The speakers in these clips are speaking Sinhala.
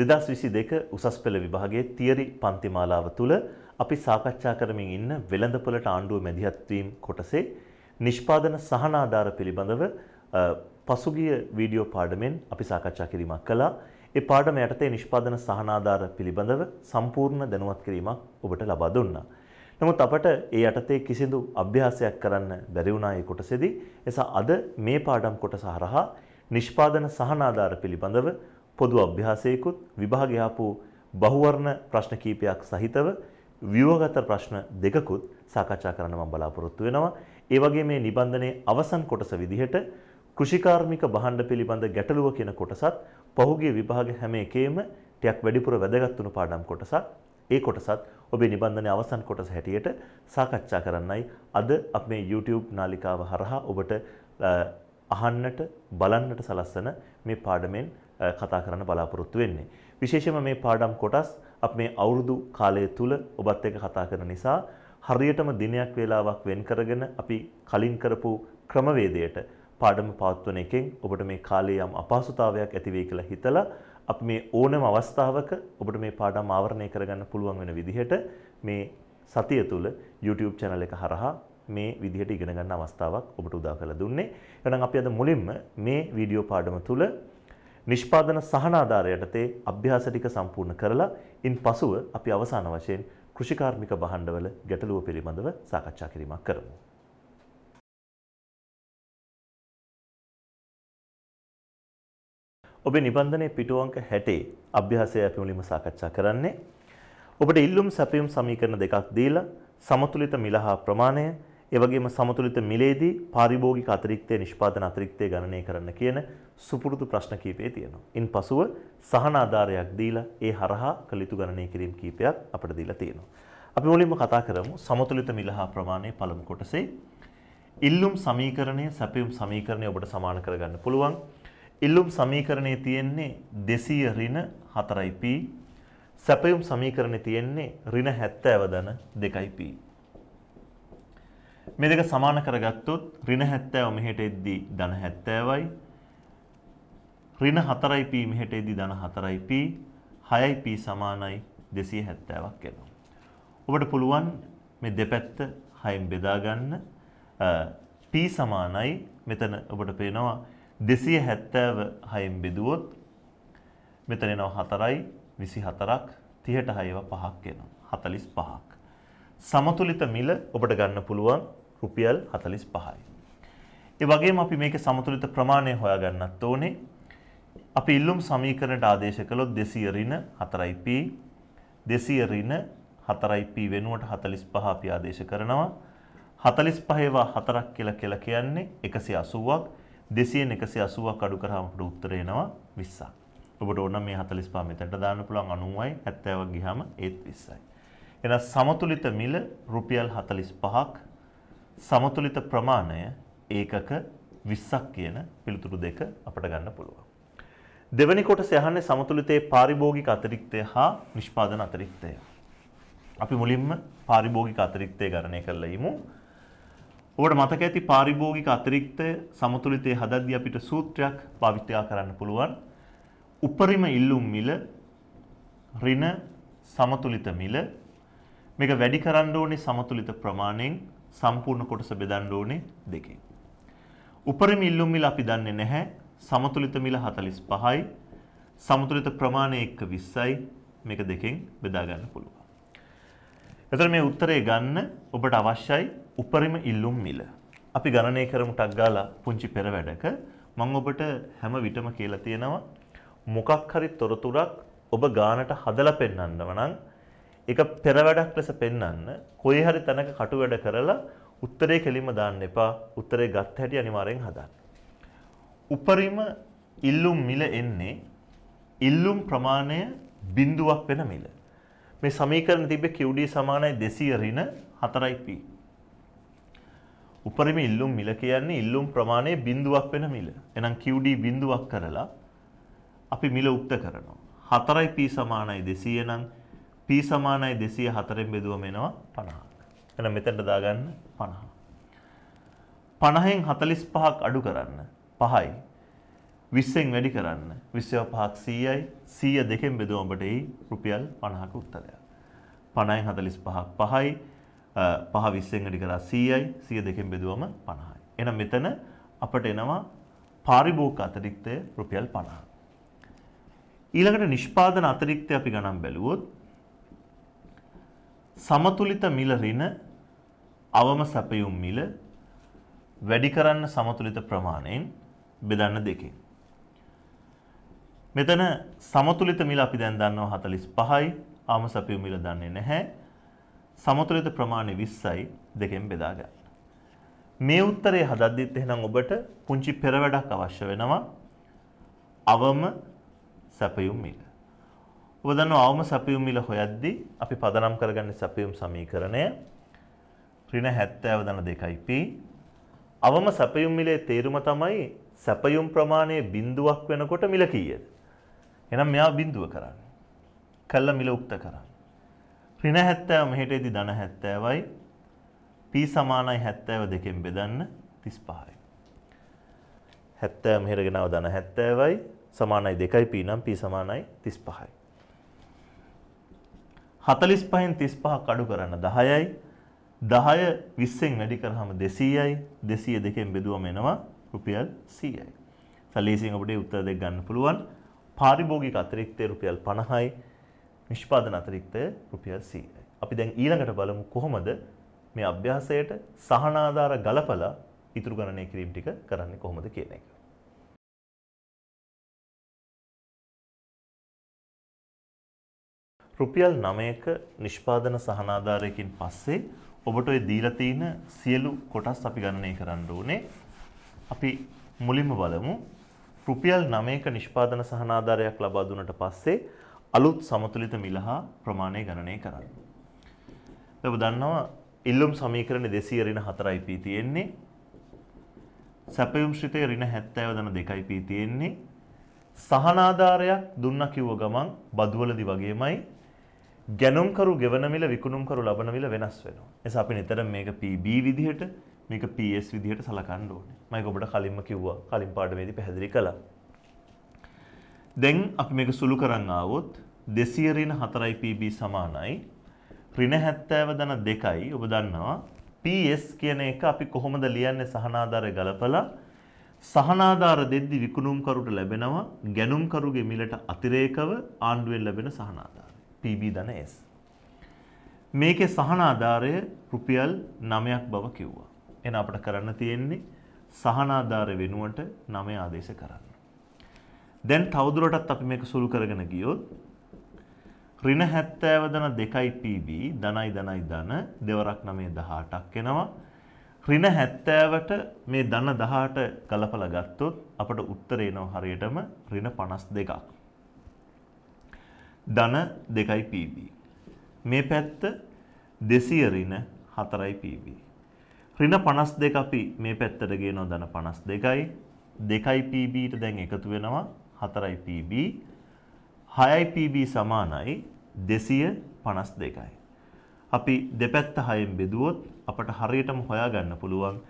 දෙදස් විසි දෙක උසස් පෙළ විභාගේ තියරි පන්තිමාලාව තුළ අපි සාකච්ඡා කරමින් ඉන්න වෙළඳපොලට ආණ්ඩුව මැදිහත්වීම් කොටසේ නිෂ්පාදන සහනාධාර පිළිබඳව පසුගිය වීඩියෝ පාඩමෙන් අපි සාකච්ඡා කිරීමක් කළා. ඒ පාඩම යටතේ නිෂ්පාදන සහනාධාර පිළිබඳව සම්පූර්ණ දැනුවත් කිරීමක් ඔබට ලබා දුන්නා. නමුත් අපට ඒ යටතේ කිසිදු අභ්‍යාසයක් කරන්න බැරි වුණා ඒ කොටසේදී. එසා අද මේ පාඩම් කොටස හරහා නිෂ්පාදන සහනාධාර පිළිබඳව පොදු අභ්‍යාසයකුත් විභාගය ආපු බහුවර්ණ ප්‍රශ්න කීපයක් සහිතව ව්‍යුහගත ප්‍රශ්න දෙකකුත් සාකච්ඡා කරන්න මම බලාපොරොත්තු වෙනවා. ඒ වගේ මේ නිබන්ධනයේ අවසන් කොටස විදිහට කෘෂිකාර්මික භාණ්ඩ පිළිබඳ ගැටලුව කියන කොටසත් පහුගිය විභාග හැම එකේම ටිකක් වැඩිපුර වැදගත් වුණු පාඩම් කොටසක් ඒ කොටසත් ඔබේ නිබන්ධනයේ අවසන් කොටස හැටියට සාකච්ඡා කරන්නයි අද අපේ YouTube නාලිකාව හරහා ඔබට අහන්නට බලන්නට සලස්සන මේ පාඩමෙන් කතා කරන්න බලාපොරොත්තු වෙන්නේ. විශේෂම මේ පාඩම් කොටස් අප මේ අවුරුදු කාලය තුළ ඔබත් එක්ක කතා කරන නිසා හරියටම දිනයක් වේලාවක් වෙන් කරගෙන අපි කලින් කරපු ක්‍රමවේදයට පාඩම පවත්වන එකෙන් ඔබට මේ කාලේ යම් අපහසුතාවයක් ඇති වෙයි කියලා හිතලා අපි මේ ඕනම අවස්ථාවක ඔබට මේ පාඩම් ආවරණය කරගන්න පුළුවන් වෙන විදිහට මේ සතිය තුළ YouTube channel එක හරහා මේ විදිහට ඉගෙන ගන්න අවස්ථාවක් ඔබට උදා කරලා දුන්නේ. එහෙනම් අපි අද මුලින්ම මේ වීඩියෝ පාඩම තුළ නිෂ්පාදන සහන ආධාරය යටතේ අභ්‍යාස ටික සම්පූර්ණ කරලා ඉන් පසුව අපි අවසාන වශයෙන් කෘෂිකාර්මික භාණ්ඩවල ගැටලුව පිළිබඳව සාකච්ඡා කිරීමක් කරමු. ඔබේ නිබන්ධනය පිටුවංක හැටේ අභ්‍යාසය අපි මුලින්ම සාකච්ඡා කරන්නේ. ඔබට ඉල්ලුම් සැපයුම් සමීකරණ දෙකක් දීලා සමතුලිත මිලහා ප්‍රමාණය ඒ වගේම සමතුලිත මිලේදී පාරිභෝගික අතිරික්තය නිෂ්පාදන අතිරික්තය ගණනය කරන්න කියන සුපුරුදු ප්‍රශ්න කීපය තියෙනවා. ඉන්පසුව සහන ආධාරයක් දීලා ඒ හරහා කළ යුතු ගණනය කිරීම කීපයක් අපිට දීලා තියෙනවා. අපි මුලින්ම කතා කරමු සමතුලිත මිල හා ප්‍රමාණය පළමු කොටසේ. ඉල්ලුම් සමීකරණය සැපයුම් සමීකරණය ඔබට සමාන කරගන්න පුළුවන්. ඉල්ලුම් සමීකරණය තියෙන්නේ දෙසීය රින හතරයි පී සැපයුම් සමීකරණය තියෙන්නේ රින හැත්තෑව දන දෙකයි පී. මේ දෙක සමාන කරගත්තොත් ඍණ 70 මෙහෙට එද්දී ධන 70යි ඍණ 4p මෙහෙට එද්දී ධන 4p 6p සමානයි 270ක් එනවා. ඔබට පුළුවන් මේ දෙපැත්ත 6න් බෙදා ගන්න p සමානයි මෙතන ඔබට පේනවා 270 6න් බෙදුවොත් මෙතන එනවා 4යි 24ක් 30ට 6ව 5ක් එනවා 45ක්. සමතුලිත මිල ඔබට ගන්න පුළුවන් රුපියල් 45යි. ඒ වගේම අපි මේකේ සමතුලිත ප්‍රමාණය හොයාගන්නත් ඕනේ. අපි ඉල්ලුම් සමීකරණයට ආදේශ කළොත් 200 ඍණ 4p 200 ඍණ 4p වෙනුවට 45 අපි ආදේශ කරනවා. 45 ඒවා 4ක් කියලා කියලා කියන්නේ 180ක් 200න් 180ක් අඩු කරාම අපට උත්තර එනවා 20ක්. ඔබට ඕන මේ 45 මෙතනට දාන්න පුළුවන් 90යි 70ක් ගියාම ඒත් 20යි. එන සමතුලිත මිල රුපියල් 45ක් සමතුලිත ප්‍රමාණය ඒකක 20ක් කියන පිළිතුරු දෙක අපට ගන්න පුළුවන්. දෙවැනි කොටස යහන්නේ සමතුලිතයේ පාරිභෝගික අතිරික්තය හා නිෂ්පාදන අතිරික්තය. අපි මුලින්ම පාරිභෝගික අතිරික්තය ගණනය කරලා ඉමු. ඔබට මතක ඇති පාරිභෝගික අතිරික්තය සමතුලිතයේ හදද්දී අපිට සූත්‍රයක් භාවිතය කරන්න පුළුවන්. උපරිම ඉල්ලුම් මිල ඍණ සමතුලිත මිල මේක වැඩි කරන්න ඕනේ සමතුලිත ප්‍රමාණයෙන් සම්පූර්ණ කොටස බෙදන්න ඕනේ දෙකෙන්. උපරිම ඉල්ලුම් මිල අපි දන්නේ නැහැ. සමතුලිත මිල 45යි. සමතුලිත ප්‍රමාණය 120යි. මේක දෙකෙන් බෙදා ගන්න පුළුවන්. එතකොට මේ උත්තරේ ගන්න ඔබට අවශ්‍යයි උපරිම ඉල්ලුම් මිල. අපි ගණනය කරමු ටක් ගාලා පුංචි පෙර වැඩක මම ඔබට හැම විටම කියලා තියෙනවා මොකක් හරි තොරතුරක් ඔබ ගානට හදලා පෙන්වන්නව නම් එක පෙර වැඩක් ලෙස පෙන්වන්න කොයි හරි තැනක කටු වැඩ කරලා උත්තරේ කෙලින්ම දාන්න එපා උත්තරේ ගත්ත හැටි අනිවාර්යෙන් හදන්න. උපරිම ඉල්ලුම් මිල එන්නේ ඉල්ලුම් ප්‍රමාණය බිඳුවක් වෙන මිල. මේ සමීකරණ තිබේ QD සමානයි 200 ඍණ 4p. උපරිම ඉල්ලුම් මිල කියන්නේ ඉල්ලුම් ප්‍රමාණය බිඳුවක් වෙන මිල. එහෙනම් QD බිඳුවක් කරලා අපි මිල උක්ත කරනවා. 4p සමානයි 200 නම් p සමානයි 204න් බෙදුවම එනවා 50ක්. එහෙනම් මෙතනට දාගන්න 50. 50න් 45ක් අඩු කරන්න 5යි. 20ෙන් වැඩි කරන්න 20ව 5ක් 100යි. 100 දෙකෙන් බෙදුවම ඔබට එයි රුපියල් 50ක උත්තරයක්. 50න් 45ක් 5යි. 5 20ෙන් වැඩි කරලා 100යි. 100 දෙකෙන් බෙදුවම 50යි. එහෙනම් මෙතන අපට එනවා පාරිභෝගික අතිරික්තය රුපියල් 50ක්. ඊළඟට නිෂ්පාදන අතිරික්තය අපි ගණන් බැලුවොත් සමතුලිත මිල රින අවම සැපයුම් මිල වැඩි කරන්න සමතුලිත ප්‍රමාණයෙන් බෙදන්න දෙකෙන්. මෙතන සමතුලිත මිල අපි දැන් දන්නවා 45යි ආම සැපයුම් මිල දන්නේ නැහැ. සමතුලිත ප්‍රමාණය 20යි දෙකෙන් බෙදා ගන්න. මේ උත්තරේ හදද්දිත් එහෙනම් ඔබට පුංචි පෙරවැඩක් අවශ්‍ය වෙනවා. අවම සැපයුම් මිල. ඔබ දන්නවා අවම සැපයුම් මිල හොයද්දී අපි පදනම් කරගන්නේ සැපයුම් සමීකරණය ඍණ 70.2p අවම සැපයුම් මිලේ තේරුම තමයි සැපයුම් ප්‍රමාණය බිඳුවක් වෙනකොට මිල කීයද? එහෙනම් මෙයා බිඳුව කරන්නේ. කළා මිල උක්ත කරන්නේ. ඍණ 70 මෙහෙට එදි ධන 70යි p සමානයි 72 න් බෙදන්න 35යි. 70 මෙහෙට ගෙනාව ධන 70යි සමානයි 2යි p නම් p සමානයි 35යි. 45න් 35ක් අඩු කරන්න 10යි 10 20න් වැඩි කරාම 200යි 200 දෙකෙන් බෙදුවම එනවා රුපියල් 100යි. සලීසියෙන් අපිට උත්තර දෙක ගන්න පුළුවන්. පාරිභෝගික අතිරික්තය රුපියල් 50යි. නිෂ්පාදන අතිරික්තය රුපියල් 100යි. අපි දැන් ඊළඟට බලමු කොහොමද මේ අභ්‍යාසයට සහනාධාර ගලපලා ඉතුරු ගණනය කිරීම ටික කරන්නේ කොහොමද කියන එක. රුපියල් 9ක නිෂ්පාදන සහනාධාරයකින් පස්සේ ඔබට ඔය දීලා තියෙන සියලු කොටස් අපි ගණනය කරන්න ඕනේ. අපි මුලින්ම බලමු රුපියල් 9ක නිෂ්පාදන සහනාධාරයක් ලබා දුන්නට පස්සේ අලුත් සමතුලිත මිලහා ප්‍රමාණය ගණනය කරන්න. ඔබ දන්නවා ඉල්ලුම් සමීකරණ 200 ඍණ 4යි p තියෙන්නේ. සැපයුම් ශ්‍රිතය ඍණ 70 දන 2යි p තියෙන්නේ. සහනාධාරයක් දුන්න කිව්ව ගමන් බදුවලදි වගේමයි ගැනුම්කරු ගෙවන මිල විකුණුම්කරු ලබන මිල වෙනස් වෙනවා. එස අපි නිතර මේක PB විදිහට මේක PS විදිහට සලකන්න ඕනේ. මම ඔබට කලින්ම කිව්වා කලින් පාඩමේදී පැහැදිලි කළා. දැන් අපි මේක සුළු කරන් ආවොත් 200 ඍණ 4යි PB සමානයි ඍණ 70 ධන 2යි ඔබ දන්නවා PS කියන එක අපි කොහොමද ලියන්නේ සහනාධාරය ගලපලා සහනාධාර දෙද්දි විකුණුම්කරුට ලැබෙනවා ගැනුම්කරුගේ මිලට අතිරේකව ආණ්ඩුවෙන් ලැබෙන සහනාධාර PB ධන S. මේකේ සහන ආධාරය රුපියල් 9ක් බව කිව්වා. එහෙනම් අපිට කරන්න තියෙන්නේ සහන ආධාරය වෙනුවට 9 ආදේශ කරන්න. දැන් තවදුරටත් අපි මේක සුළු කරගෙන ගියොත් ඍණ 70 දන 2යි PB ධනයි ධනයි ධන දෙවරක් 9 18ක් එනවා. ඍණ 70ට මේ ධන 18 ගලපලා ගත්තොත් අපට උත්තරේ එනවා හරියටම ඍණ 52ක්. ධන 2යි PB. මේ පැත්ත 200 ඍණ 4යි PB. ඍණ 52 අපි මේ පැත්තට ගේනවා ධන 52යි 2යි PB ට දැන් එකතු වෙනවා 4යි PB 6යි PB සමානයි 252යි. අපි දෙපැත්ත 6ෙන් බෙදුවොත් අපට හරියටම හොයාගන්න පුළුවන්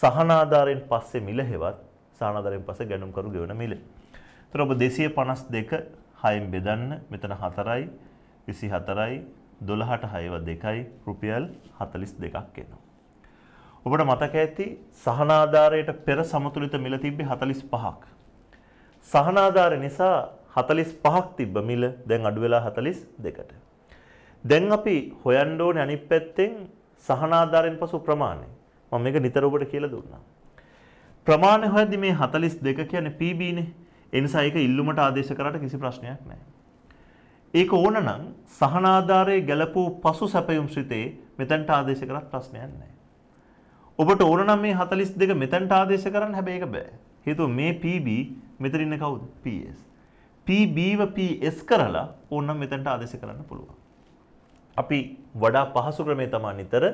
සහනාධාරයෙන් පස්සේ මිල හෙවත් සහනාධාරයෙන් පස්සේ ගැණුම්කරු ගෙවන මිල. එතකොට ඔබ 252 6න් බෙදන්න. මෙතන 4යි 24යි 12ට 6ව 2යි රුපියල් 42ක් එනවා. ඔබට මතක ඇති සහනාධාරයට පෙර සමතුලිත මිල තිබ්බේ 45ක්. සහනාධාරය නිසා 45ක් තිබ්බ මිල දැන් අඩු වෙලා 42කට. දැන් අපි හොයන්න ඕනේ අනිත් පැත්තෙන් සහනාධාරයෙන් පසු ප්‍රමාණය. මම මේක නිතර ඔබට කියලා දුන්නා. ප්‍රමාණය හොයද්දි මේ 42 කියන්නේ PB නේ. එනිසා ඒක ඉල්ලුමට ආදේශ කරාට කිසි ප්‍රශ්නයක් නැහැ. ඒක ඕනනම් සහනාධාරයේ ගැලපූ පසු සැපයුම් ශ්‍රිතේ මෙතනට ආදේශ කරත් ප්‍රශ්නයක් නැහැ. ඔබට ඕනනම් මේ 42 මෙතනට ආදේශ කරන්න හැබැයි ඒක බෑ. හේතුව මේ PB මෙතන ඉන්න කවුද? PS. PB ව PS කරලා ඕනනම් මෙතනට ආදේශ කරන්න පුළුවන්. අපි වඩා පහසු ක්‍රමේ තමයි නිතර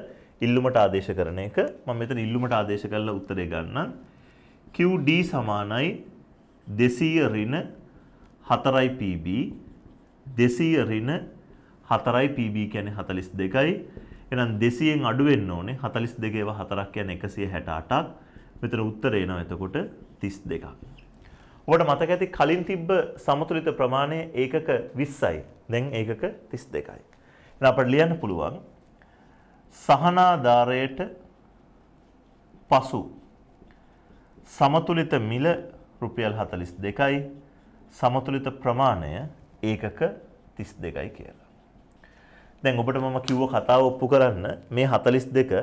ඉල්ලුමට ආදේශ කරන එක. මම මෙතන ඉල්ලුමට ආදේශ කරලා උත්තරේ ගන්නම්. QD සමානයි දෙසීය රින හතරයි PB දෙසීය රින හතරයි PB කියන්නේ හතලිස් දෙකයි එහෙනම් දෙසියෙන් අඩු වෙන්න ඕනේ හතලිස් දෙකේව හතරක් කියන්නේ එකසිය හැට අටක් මෙතන උත්තරේ එනවා එතකොට තිස් දෙකක් ඔබට මතක ඇති කලින් තිබ්බ සමතුලිත ප්‍රමාණය ඒකක 20යි දැන් ඒකක 32යි එහෙනම් අපිට ලියන්න පුළුවන් සහනාධාරයට පසු සමතුලිත මිල රුපියල් 42යි සමතුලිත ප්‍රමාණය ඒකක 32යි කියලා. දැන් ඔබට මම කිව්ව කතාව ඔප්පු කරන්න මේ 42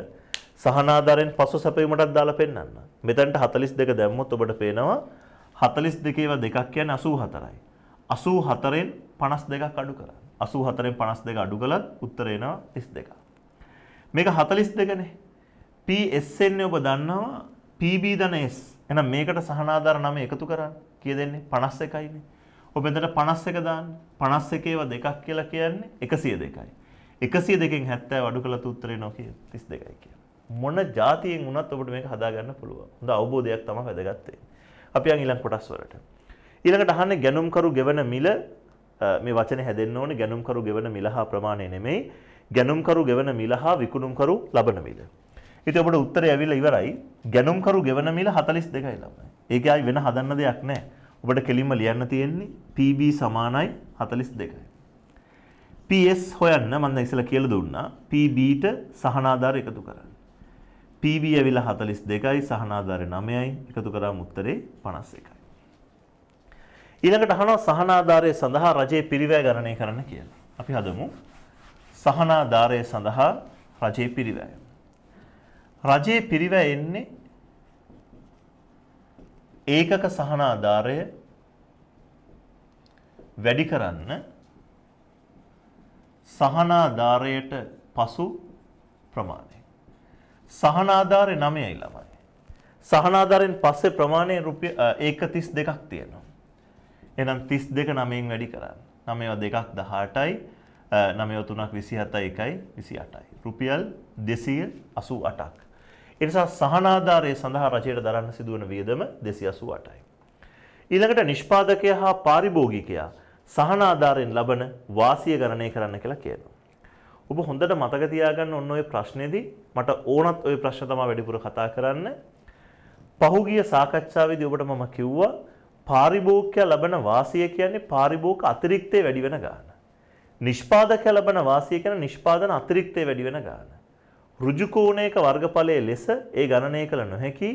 සහනාධාරයෙන් පසු සැපයීමටත් දාලා පෙන්නන්න. මෙතනට 42 දැම්මොත් ඔබට පේනවා 42 ඒවා දෙකක් කියන්නේ 84යි. 84ෙන් 52ක් අඩු කරා. 84ෙන් 52 අඩු කළත් උත්තරේ එනවා 32. මේක 42නේ. PSN ඔබ දන්නවා PB ධන S එහෙනම් මේකට සහනාධාර නම එකතු කරන්න. කී දෙන්නේ 51යිනේ. ඔබ මෙතන 51 දාන්න. 51ව දෙකක් කියලා කියන්නේ 102යි. 102කින් 70 අඩු කළා උත්තරේ එනවා කිය 32යි කියන්නේ. මොන જાතියෙන් වුණත් ඔබට මේක හදාගන්න පුළුවන්. හොඳ අවබෝධයක් තමයි වැදගත් අපි යන් ඊළඟ කොටස් වලට. ඊළඟට අහන්නේ ගැනුම්කරු ගෙවන මිල මේ වචනේ හැදෙන්න ඕනේ ගැනුම්කරු ගෙවන මිල හා ප්‍රමාණය නෙමෙයි. ගැනුම්කරු ගෙවන මිල හා විකුණුම්කරු ලබන මිල. ඉතින් ඔබට උත්තරය ඇවිල්ලා ඉවරයි. ගැණුම්කරු ගෙවන මිල 42යි ළමයි. ඒකයි ආයි වෙන හදන්න දෙයක් නැහැ. ඔබට කෙලින්ම ලියන්න තියෙන්නේ PB සමානයි 42යි. PS හොයන්න මම දැන් ඉස්සලා කියලා දුන්නා. PBට සහනාධාර එකතු කරන්න. PB ඇවිල්ලා 42යි සහනාධාර 9යි එකතු කරාම උත්තරේ 51යි. ඊළඟට අහනවා සහනාධාරය සඳහා රජයේ පිරිවැය ගණනය කරන්න කියලා. අපි හදමු. සහනාධාරය සඳහා රජයේ පිරිවැය. රජයේ පිරිවැය එන්නේ ඒකක සහනාධාරය වැඩි කරන්න සහනාධාරයට පසු ප්‍රමාණය. සහනාධාරය නමයයි ළමයි. සහනාධාරයෙන් පස්සේ ප්‍රමාණය රුපිය ඒක තිස් දෙකක් තියෙනවා. එනම් තිස් දෙක නමයෙන් වැඩි කරන්න. නමයෝ දෙකක් දහටයි නමයෝ තුනක් විසි හතයි එකයි විසි අටයි. රුපියල් දෙසිය අසූ අටක්. ඒ නිසා සහනාධාරය සඳහා රජයට දරන්න සිදුවන වියදම 288යි. ඊළඟට නිෂ්පාදකයා හා පාරිභෝගිකයා සහනාධාරයෙන් ලබන වාසිය ගණනය කරන්න කියලා කියනවා. ඔබ හොඳට මතක තියාගන්න ඔන්න ඔය ප්‍රශ්නේදී මට ඕනත් ওই ප්‍රශ්න තමයි වැඩිපුර කතා කරන්න. පහුගිය සාකච්ඡාවේදී ඔබට මම කිව්වා පාරිභෝගිකයා ලබන වාසිය කියන්නේ පාරිභෝගික අතිරික්තය වැඩි වෙන ගාන. නිෂ්පාදකයා ලබන වාසිය කියන්නේ නිෂ්පාදන අතිරික්තය වැඩි වෙන ගාන. ඍජු කෝණයක වර්ගඵලයේ ලෙස ඒ ගණනය කළ නොහැකි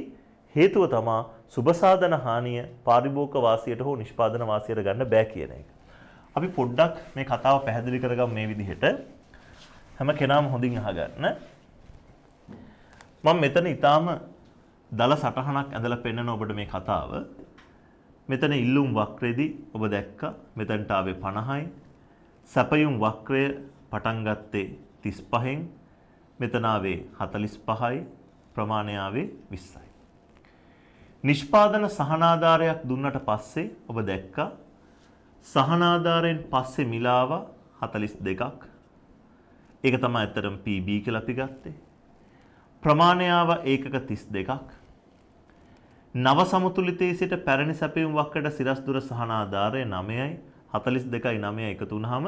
හේතුව තමා සුබසාධන හානිය පාරිභෝගික වාසියට හෝ නිෂ්පාදන වාසියට ගන්න බෑ කියන එක. අපි පොඩ්ඩක් මේ කතාව පැහැදිලි කරගමු මේ විදිහට. හැම කෙනාම හොඳින් අහගන්න. මම මෙතන ඊටාම දල සටහනක් ඇඳලා පෙන්නන ඔබට මේ කතාව. මෙතන ඉල්ලුම් වක්‍රෙදි ඔබ දැක්කා මෙතනට ආවේ 50යි. සැපයුම් වක්‍රය පටන් ගත්තේ 35න් මෙතන ආවේ 45යි ප්‍රමාණය ආවේ 20යි. නිෂ්පාදන සහනාධාරයක් දුන්නට පස්සේ ඔබ දැක්කා සහනාධාරයෙන් පස්සේ මිලාව 42ක්. ඒක තමයි ඇත්තටම PB කියලා අපි ගත්තේ. ප්‍රමාණය ආව ඒකක 32ක්. නව සමතුලිතයේ සිට පැරණි සැපයුම් වක්කඩ සිරස්දුර සහනාධාරය 9යි 42යි 9යි එකතු වුනහම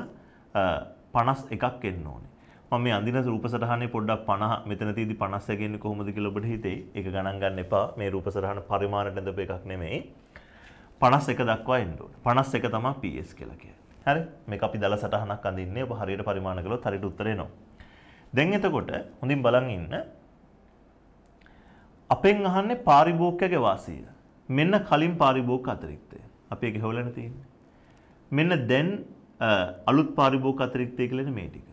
51ක් එන්න ඕනේ. මම මේ අඳින රූපසටහනේ පොඩ්ඩක් 50 මෙතන තියදී 50 යගෙන්නේ කොහොමද කියලා ඔබට හිතෙයි. ඒක ගණන් ගන්න එපා. මේ රූපසටහන පරිමාණයට ඇඳපු එකක් නෙමෙයි. 51 දක්වා එන්න ඕනේ. 51 තමයි PS කියලා කියන්නේ. හරි? මේක අපි දල සටහනක් අඳින්නේ. ඔබ හරියට පරිමාණ කළොත් හරියට උත්තර එනවා. දැන් එතකොට හොඳින් බලන් ඉන්න. අපෙන් අහන්නේ පාරිභෝගිකගේ වාසිය. මෙන්න කලින් පාරිභෝගික අතිරික්තය. අපි ඒක හොලන තියෙන්නේ. මෙන්න දැන් අලුත් පාරිභෝගික අතිරික්තය කියලා මේ ටික.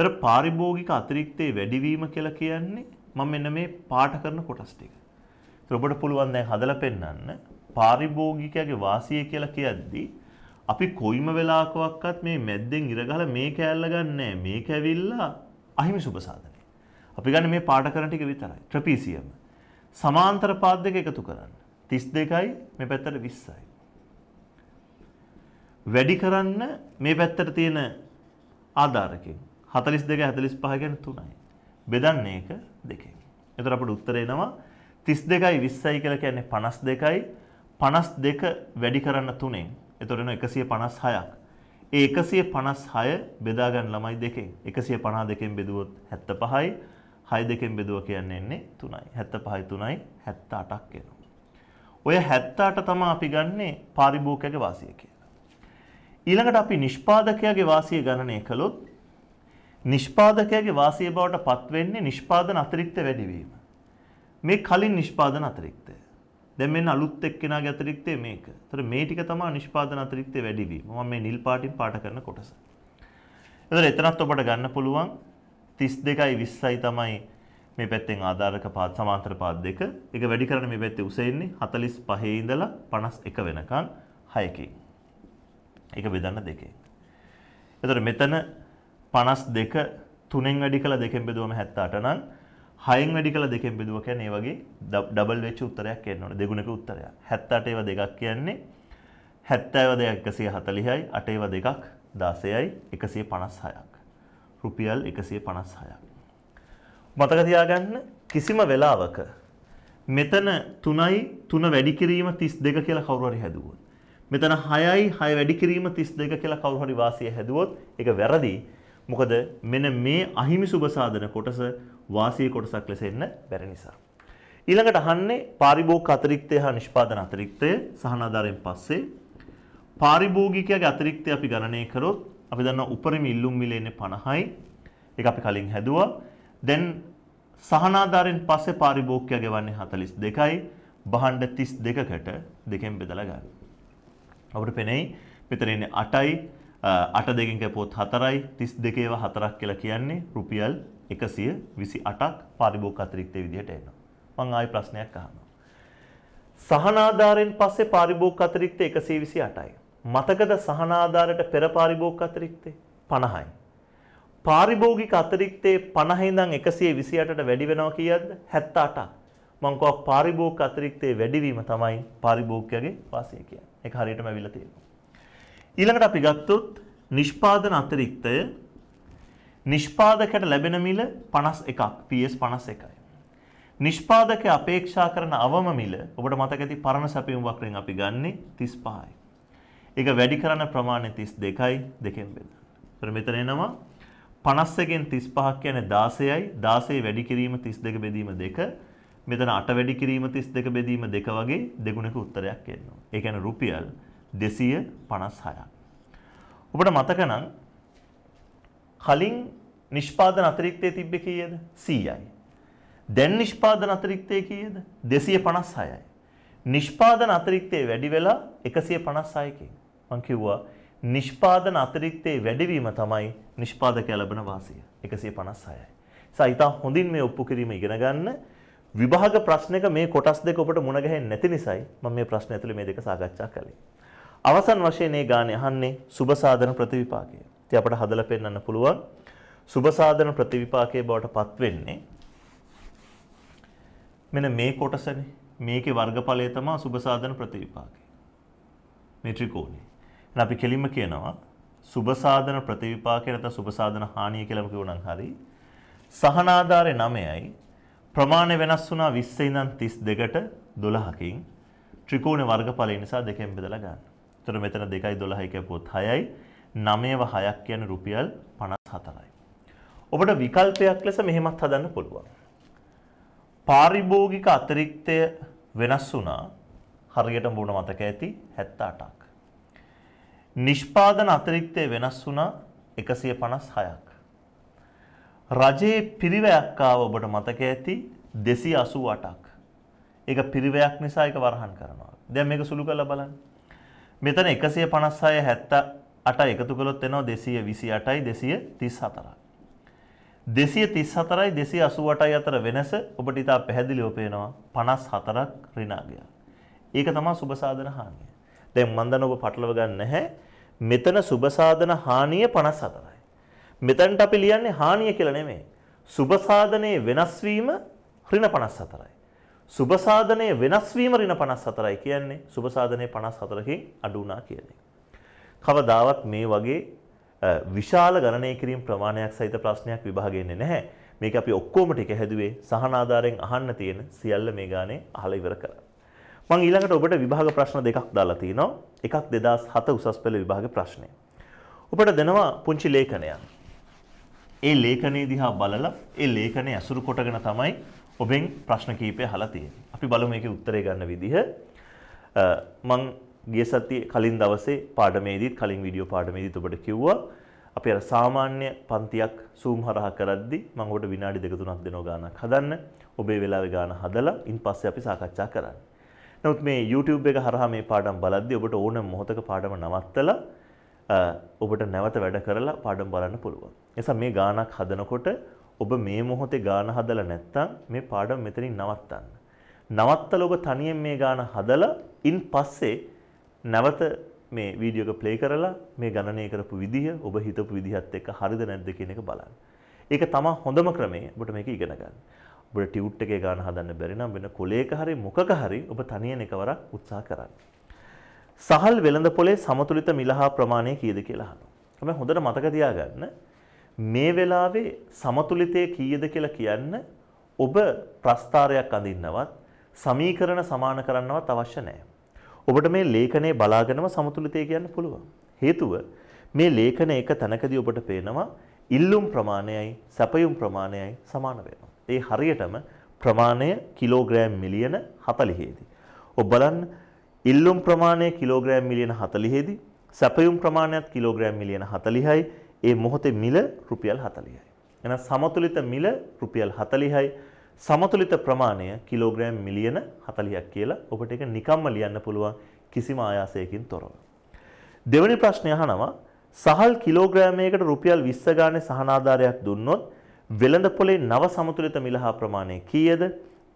තර පාරිභෝගික අතිරික්තේ වැඩිවීම කියලා කියන්නේ මම මෙන්න මේ පාට කරන කොටස් ටික. ඔබට පුළුවන් දැන් හදලා පෙන්නන්න පාරිභෝගිකයාගේ වාසිය කියලා කියද්දී අපි කොයිම වෙලාවකවත් මේ මැද්දෙන් ඉර ගහලා මේ කෑල්ල ගන්නෑ. මේක ඇවිල්ලා අහිමි සුබ සාධනයි. අපි ගන්න මේ පාට කරන ටික විතරයි. ට්‍රපීසියම. සමාන්තර පාද දෙක එකතු කරන්න. 32යි මේ පැත්තට 20යි. වැඩි කරන්න මේ පැත්තට තියෙන ආධාරකෙන් හතලිස් දෙක හැතලිස් පහගැන තුනයි. බෙදන්නේ එක දෙකේ. එතර අපට උත්තරේනවා තිස් දෙකයි විස්සයි කළ කියන්නේ පනස් දෙකයි පනස් දෙක වැඩි කරන්න තුනෙන් එතොරෙන එකසිය පනස් හයක්. ඒ එකසිය පනස් හය බෙදාගන්න ළමයි දෙකෙන් එකසිය පනා දෙකෙන් බෙදුවොත් හැත්ත පහයි හය දෙකෙන් බෙදුව කියන්න එන්නේ තුනයි හැත්ත පහයි තුනයි හැත්ත අටක් එනවා. ඔය හැත්තාට තම අපි ගන්නේ පාරිභෝකගේ වාසිය කියලා. ඊළඟට අපි නිෂ්පාදකයාගේ වාසිය ගණනය කළොත් නිෂ්පාදකයාගේ වාසිය බවට පත් වෙන්නේ නිෂ්පාදන අතිරික්ත වැඩිවීම. මේ කලින් නිෂ්පාදන අතිරික්තය. දැන් මෙන්න අලුත් එක්කෙනාගේ අතිරික්තය මේක. ඒතර මේ ටික තමයි නිෂ්පාදන අතිරික්තය වැඩිවීම. මම මේ නිල් පාටින් පාට කරන කොටස. ඒතර එතනත් ඔබට ගන්න පුළුවන් 32යි 20යි තමයි මේ පැත්තෙන් ආධාරක පාද සමාන්තර පාද දෙක. ඒක වැඩි කරන මේ පැත්තේ උස එන්නේ 45 ඉඳලා 51 වෙනකන් 6කින්. ඒක බෙදන්න දෙකෙන්. එතකොට මෙතන පනස් දෙක තුනෙන් වැඩි කළ දෙකෙන් බෙදුවම හැත්තාට නම් හයෙන් වැඩි කළ දෙකෙන් බෙදුව කියන්නේ ඒ වගේ ඩබල් වෙච්ච උත්තරයක් එන්න ඕනේ දෙගුණක උත්තරයක් 78 ඒවා දෙකක් කියන්නේ 70 දෙකක් 140යි 8 ඒවා දෙකක් 16යි 156ක් රුපියල් 156ක් මතක තියාගන්න කිසිම වෙලාවක මෙතන 3යි 3 වැඩි කිරීම 32 කියලා කවුරු හරි හැදුවොත් මෙතන 6යි 6 වැඩි කිරීම 32 කියලා කවුරු හරි වාසිය හැදුවොත් ඒක වැරදි මොකද මෙන්න මේ අහිමි සුබ සාධන කොටස වාසිය කොටසක් ලෙස එන්න බැරි නිසා. ඊළඟට අහන්නේ පාරිභෝගික අතිරික්තය හා නිෂ්පාදන අතිරික්තය සහනාධාරයෙන් පස්සේ පාරිභෝගිකයාගේ අතිරික්තය අපි ගණනය කරොත් අපි දන්නවා උපරිම ඉල්ලුම් මිල එන්නේ 50යි. ඒක අපි කලින් හැදුවා. දැන් සහනාධාරයෙන් පස්සේ පාරිභෝගිකයා ගෙවන්නේ 42යි. බහණ්ඩ 32කට දෙකෙන් බෙදලා ගන්න. අපිට පෙනෙයි මෙතන ඉන්නේ 8යි අට දෙකෙන් කැපුවොත් හතරයි තිස් දෙකේව හතරක් කියලා කියන්නේ රුපියල් එකසිය විසි අටක් පාරිභෝග අතිරික්තය විදිහට එනවා. මං ආයි ප්‍රශ්නයක් අහනවා. සහනාධාරයෙන් පස්සේ පාරිභෝග අතිරික්ත එකසිය විසි අටයි. මතකද සහනාධාරයට පෙර පාරිභෝග අතිරික්තේ පණහයි. පාරිභෝගික අතිරික්තේ පණහිදං එකසිය විසි අටට වැඩි වෙනවා කියද්ද හැත්ත අටක්. මංකව පාරිභෝග අතිරික්තේ වැඩිවීම තමයි පාරිභෝග්‍යගේ වාසය කියන්නේ. ඒක හරියටම ඇවිල්ලා තියෙනවා. ඊළඟට අපි ගත්තොත් නිෂ්පාදන අතිරික්තය නිෂ්පාදකයට ලැබෙන මිල 51ක් PS 51යි. නිෂ්පාදකයා අපේක්ෂා කරන අවම මිල ඔබට මතක ඇති පරණ සැපයුම් වක්‍රයෙන් අපි ගන්නේ 35යි. ඒක වැඩි කරන ප්‍රමාණය 32යි දෙකෙන් බෙදන්න. ඒතර මෙතන එනවා 51කින් 35ක් කියන්නේ 16යි. 16 වැඩි කිරීම 32 බෙදීම 2. මෙතන 8 වැඩි කිරීම 32 බෙදීම 2 වගේ දෙගුණක උත්තරයක් එනවා. ඒ කියන්නේ රුපියල් 1 දෙසය පනස් හයා. ඔබට මතකනං කලින් නිෂ්පාදන අතරික්තය තිබ්බ කියද සීයයි. දැන් නිෂ්පාදන අතරික්තය කියද දෙසය පනස් හයයි. නිෂ්පාදන අතරික්තය වැඩි වෙලා එකසිය පනස් අයකින් මංකිව්වා නිෂ්පාදන අතරික්තේ වැඩිවීම තමයි නිෂ්පාදකය ලබන වාසිය එකසිය පනස් හයයි. සයිතා හොඳින් මේ ඔප්පු කිරීම ඉගෙන ගන්න විභාග ප්‍රශ්නක මේ කොටස් දෙක ඔබට මුණගැහෙන්නේ නැති නිසායි මම මේ ප්‍රශ්න ඇතුළේ මේ දෙක සාකච්ඡා කළේ. අවසන් වශයෙන් මේ ගානේ අහන්නේ සුබ සාධන ප්‍රතිවිපාකය. ඉතින් අපිට හදලා පෙන්නන්න පුළුවන් සුබ සාධන ප්‍රතිවිපාකයේ බවට පත් වෙන්නේ මෙන්න මේ කොටසනේ. මේකේ වර්ගඵලය තමයි සුබ සාධන ප්‍රතිවිපාකය. මේ ත්‍රිකෝණය. එහෙනම් අපි කෙලින්ම කියනවා සුබ සාධන ප්‍රතිවිපාකය නැත්නම් සුබ සාධන හානිය කියලාම කියවනම් හරි. සහනාධාරය 9යි ප්‍රමාණය වෙනස් වුණා 20 ඉඳන් 32ට 12කින් ත්‍රිකෝණේ වර්ගඵලය නිසා දෙකෙන් බෙදලා ගන්න. තොර මෙතන දෙකයි දොළහයික පොත් හයයි නමේව හයක් කියන රුපියල් පනස් හතරයි. ඔබට විකල්පයක් ලෙස මෙහෙමත් හදන්න පුළුවන්. පාරිභෝගික අතරික්තය වෙනස් වුණා හරියට මුණ මතක ඇති 78ක්. නිෂ්පාදන අතිරික්තය වෙනස් වුණා 156ක්. රජයේ පිරිවැයක් ආව ඔබට මතක ඇති 288ක්. ඒක පිරිවැයක් නිසා ඒක වරහන් කරනවා. දැන් මේක සුළු කරලා බලන්න. මෙතන 156 78 එකතු කළොත් එනවා 228යි 234යි. 234යි 288යි අතර වෙනස ඔබට ඉතා පැහැදිලිව පේනවා 54ක් ඍණාගයක්. ඒක තමයි සුබ සාධන හානිය. දැන් මම දන්න ඔබ පටලව ගන්න නැහැ. මෙතන සුබ සාධන හානිය 54යි. මෙතනට අපි ලියන්නේ හානිය කියලා නෙමෙයි. සුබ සාධනයේ වෙනස් වීම ඍණ 54යි. සුභසාධනය වෙනස්වීම රින 54යි කියන්නේ සුභසාධනය 54කින් අඩු වුණා කියන්නේ. කවදාවත් මේ වගේ විශාල ගණනය කිරීම ප්‍රමාණයක් සහිත ප්‍රශ්නයක් විභාගෙන්නේ නැහැ. මේක අපි ඔක්කොම ටික හැදුවේ සහන ආධාරයෙන් අහන්න තියෙන සියල්ල මේ ගානේ අහලා ඉවර කරා. මම ඊළඟට ඔබට විභාග ප්‍රශ්න දෙකක් දාලා තිනවා. එකක් 2007 උසස් පෙළ විභාග ප්‍රශ්නය. ඔබට දෙනවා පුංචි ලේඛනයක්. ඒ ලේඛනයේ දිහා බලලා ඒ ලේඛනය අසුරු කොටගෙන තමයි ඔබෙන් ප්‍රශ්න කීපය අහලා තියෙනවා. අපි බලමු මේකේ උත්තරේ ගන්න විදිහ. මං ගිය සතියේ කලින් දවසේ පාඩමේදීත් කලින් වීඩියෝ පාඩමේදීත් ඔබට කිව්වා අපි අර සාමාන්‍ය පන්තියක් සූම් හරහා කරද්දී මම ඔබට විනාඩි දෙක තුනක් දෙනව ගානක් හදන්න. ඔබේ වෙලාවේ ගාන හදලා ඉන්පස්සේ අපි සාකච්ඡා කරන්න. නමුත් මේ YouTube එක හරහා මේ පාඩම් බලද්දී ඔබට ඕන මොහොතක පාඩම නවත්තලා ඔබට නැවත වැඩ කරලා පාඩම් බලන්න පුළුවන්. එසම මේ ගානක් හදනකොට ඔබ මේ මොහොතේ ගාන හදලා නැත්නම් මේ පාඩම මෙතනින් නවත්තන්න. නවත්තලා ඔබ තනියෙන් මේ ගාන හදලා ඉන් පස්සේ නැවත මේ වීඩියෝ එක ප්ලේ කරලා මේ ගණනය කරපු විදිහ ඔබ හිතපු විදිහත් එක්ක හරිද නැද්ද කියන එක බලන්න. ඒක තමයි හොඳම ක්‍රමය ඔබට මේක ඉගෙන ගන්න. ඔබට ටියුට් එකේ ගාන හදන්න බැරි නම් වෙන කොලේක හරි මොකක හරි ඔබ තනියෙන් එකවරක් උත්සාහ කරන්න. සහල් වෙළඳ පොලේ සමතුලිත මිලහා ප්‍රමාණය කීයද කියලා අහනවා. හැබැයි හොඳට මතක තියාගන්න මේ වෙලාවේ සමතුලිතය කීයද කියලා කියන්න ඔබ ප්‍රස්ථාරයක් අඳින්නවත් සමීකරණ සමාන කරන්නවත් අවශ්‍ය නැහැ. ඔබට මේ ලේඛනයේ බලාගෙනම සමතුලිතය කියන්න පුළුවන්. හේතුව මේ ලේඛන එක තැනකදී ඔබට පේනවා ඉල්ලුම් ප්‍රමාණයයි සැපයුම් ප්‍රමාණයයි සමාන වෙනවා. ඒ හරියටම ප්‍රමාණය කිලෝග්‍රෑම් මිලියන 40 දී. ඔබ බලන්න ඉල්ලුම් ප්‍රමාණය කිලෝග්‍රෑම් මිලියන 40 දී සැපයුම් ප්‍රමාණයත් කිලෝග්‍රෑම් මිලියන 40යි ඒ මොහොතේ මිල රුපියල් 40යි. එහෙනම් සමතුලිත මිල රුපියල් 40යි. සමතුලිත ප්‍රමාණය කිලෝග්‍රෑම් මිලියන 40ක් කියලා ඔබට ඒක නිකම්ම ලියන්න පුළුවන් කිසිම ආයාසයකින් තොරව. දෙවැනි ප්‍රශ්නය අහනවා සහල් කිලෝග්‍රෑමයකට රුපියල් 20 ගානේ සහනාධාරයක් දුන්නොත් වෙළඳ පොලේ නව සමතුලිත මිල හා ප්‍රමාණය කීයද?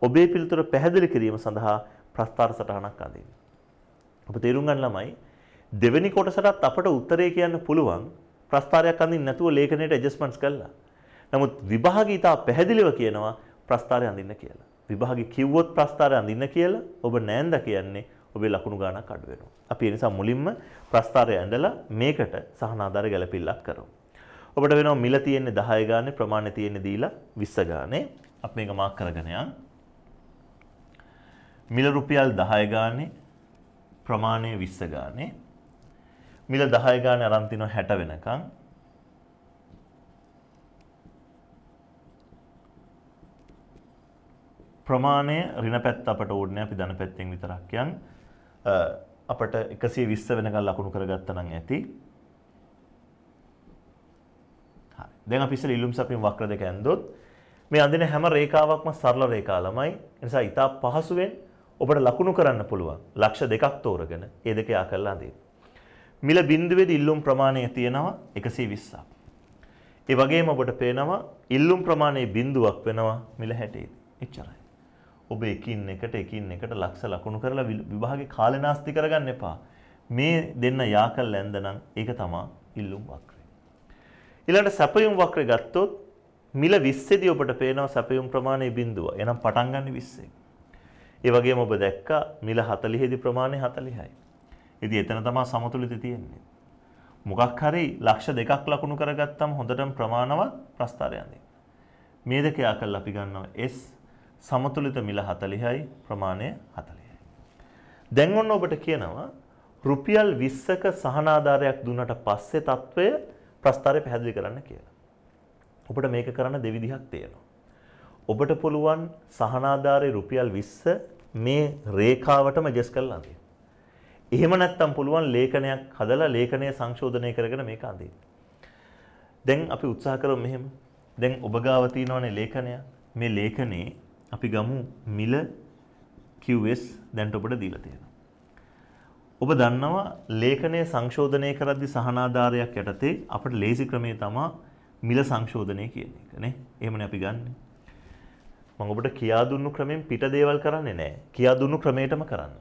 ඔබේ පිළිතුර පැහැදිලි කිරීම සඳහා ප්‍රස්ථාර සටහනක් අදින්න. ඔබ තේරුම් ගන්න ළමයි දෙවෙනි කොටසටත් අපට උත්තරේ කියන්න පුළුවන් ප්‍රස්ථාරයක් අඳින්න නැතුව ලේඛනයට ඇඩ්ජස්ට්මන්ට්ස් කළා. නමුත් විභාගය ඉතා පැහැදිලිව කියනවා ප්‍රස්ථාරය අඳින්න කියලා. විභාගය කිව්වොත් ප්‍රස්ථාරය අඳින්න කියලා ඔබ නෑන්ද කියන්නේ ඔබේ ලකුණු ගානක් අඩු වෙනවා. අපි ඒ නිසා මුලින්ම ප්‍රස්ථාරය ඇඳලා මේකට සහනාධාර ගැළපිල්ලක් කරමු. ඔබට වෙනවා මිල තියෙන්නේ 10 ගානේ ප්‍රමාණය තියෙන්නේ දීලා 20 ගානේ. අපි මේක මාක් කරගෙන යන්න. මිල රුපියල් 10 ගානේ ප්‍රමාණය 20 ගානේ මිල 10 ගානේ අරන් තිනවා 60 වෙනකන්. ප්‍රමාණය ඍණ පැත්ත අපට ඕනේ අපි ධන පැත්තෙන් විතරක් යන් අපට 120 වෙනකන් ලකුණු කරගත්තා නම් ඇති. හරි. දැන් අපි ඉස්සෙල්ලා ඉලුම් සපින් වක්‍ර දෙක ඇන්දොත් මේ අඳින හැම රේඛාවක්ම සරල රේඛා ළමයි. ඒ නිසා ඊට පහසුවෙන් ඔබට ලකුණු කරන්න පුළුවන්. ලක්ෂ දෙකක් තෝරගෙන ඒ දෙක යා කරලා අඳින්න. මිල බිඳුවේදී ඉල්ලුම් ප්‍රමාණය තියෙනවා 120ක්. ඒ වගේම ඔබට පේනවා ඉල්ලුම් ප්‍රමාණය බිඳුවක් වෙනවා මිල 60යි. එච්චරයි. ඔබ එකින් එකට එකින් එකට ලක්ෂ ලකුණු කරලා විභාගේ කාලය නාස්ති කරගන්න එපා. මේ දෙන්න යාකල් ලැන්ද නම් ඒක තමයි ඉල්ලුම් වක්‍රය. ඊළඟට සැපයුම් වක්‍රය ගත්තොත් මිල 20 දී ඔබට පේනවා සැපයුම් ප්‍රමාණය 0. එහෙනම් පටන් ගන්න 20. ඒ වගේම ඔබ දැක්කා මිල 40 දී ප්‍රමාණය 40යි. ඉතින් එතන තමයි සමතුලිතය තියෙන්නේ. මොකක් හරි ලක්ෂ දෙකක් ලකුණු කරගත්තම හොඳටම ප්‍රමාණවත් ප්‍රස්ථාරයක් දෙන්න. මේ දෙක යකල් අපි ගන්නවා S සමතුලිත මිල 40යි ප්‍රමාණය 40යි. දැන් ඔන්න ඔබට කියනවා රුපියල් 20ක සහනාධාරයක් දුන්නට පස්සේ తත්වය ප්‍රස්ථාරය පැහැදිලි කරන්න කියලා. ඔබට මේක කරන්න දෙවිධයක් තියෙනවා. ඔබට පුළුවන් සහනාධාරයේ රුපියල් 20 මේ රේඛාවටම ඇඩ්ජස්ට් කරලා දෙන්න. එහෙම නැත්තම් පුළුවන් ලේඛනයක් හදලා ලේඛනය සංශෝධනය කරගෙන මේක අඳින්න. දැන් අපි උත්සාහ කරමු මෙහෙම. දැන් ඔබ ගාව තියෙනවනේ ලේඛනය. මේ ලේඛනේ අපි ගමු මිල QS දැන්ට ඔබට දීලා තියෙනවා. ඔබ දන්නවා ලේඛනය සංශෝධනය කරද්දි සහනාධාරයක් යටතේ අපට ලේසි ක්‍රමය තමයි මිල සංශෝධනය කියන එක නේ. එහෙමනේ අපි ගන්න. මම ඔබට කියා දුන්නු ක්‍රමෙන් පිට දේවල් කරන්නේ නැහැ. කියා දුන්නු ක්‍රමයටම කරන්න.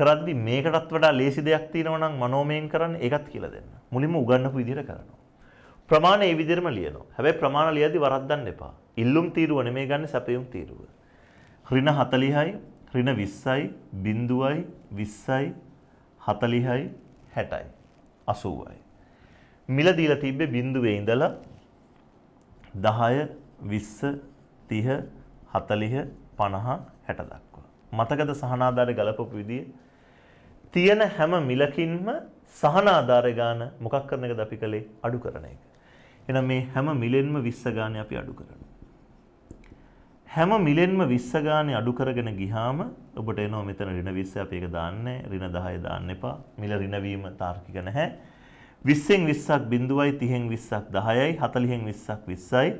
කරද්දි මේකටත් වඩා ලේසි දෙයක් තියෙනවා නම් මනෝමයෙන් කරන්න ඒකත් කියලා දෙන්න. මුලින්ම උගන්වපු විදිහට කරනවා. ප්‍රමාණ ඒ විදිහටම ලියනවා. හැබැයි ප්‍රමාණ ලියද්දි වරද්දන්න එපා. ඉල්ලුම් තීරුව නෙමෙයි ගන්න සැපයුම් තීරුව. ඍණ 40යි, ඍණ 20යි, 0යි, 20යි, 40යි, 60යි, 80යි. මිල දීලා තිබ්බේ බිඳුවේ ඉඳලා 10 20 30 40 50 60 දක්වා. මතකද සහනාධාරය ගලපපු විදිය තියෙන හැම මිලකින්ම සහනාධාරය ගාන මොකක් කරන එකද අපි කළේ අඩු කරන එක. එහෙනම් මේ හැම මිලෙන්ම 20 ගානේ අපි අඩු කරනවා. හැම මිලෙන්ම 20 ගානේ අඩු කරගෙන ගියාම ඔබට එනවා මෙතන ඍණ 20 අපි ඒක දාන්නේ ඍණ 10 දාන්න එපා. මිල ඍණ වීම තාර්කික නැහැ. 20න් 20ක් බිඳුවයි 30න් 20ක් 10යි 40න් 20ක් 20යි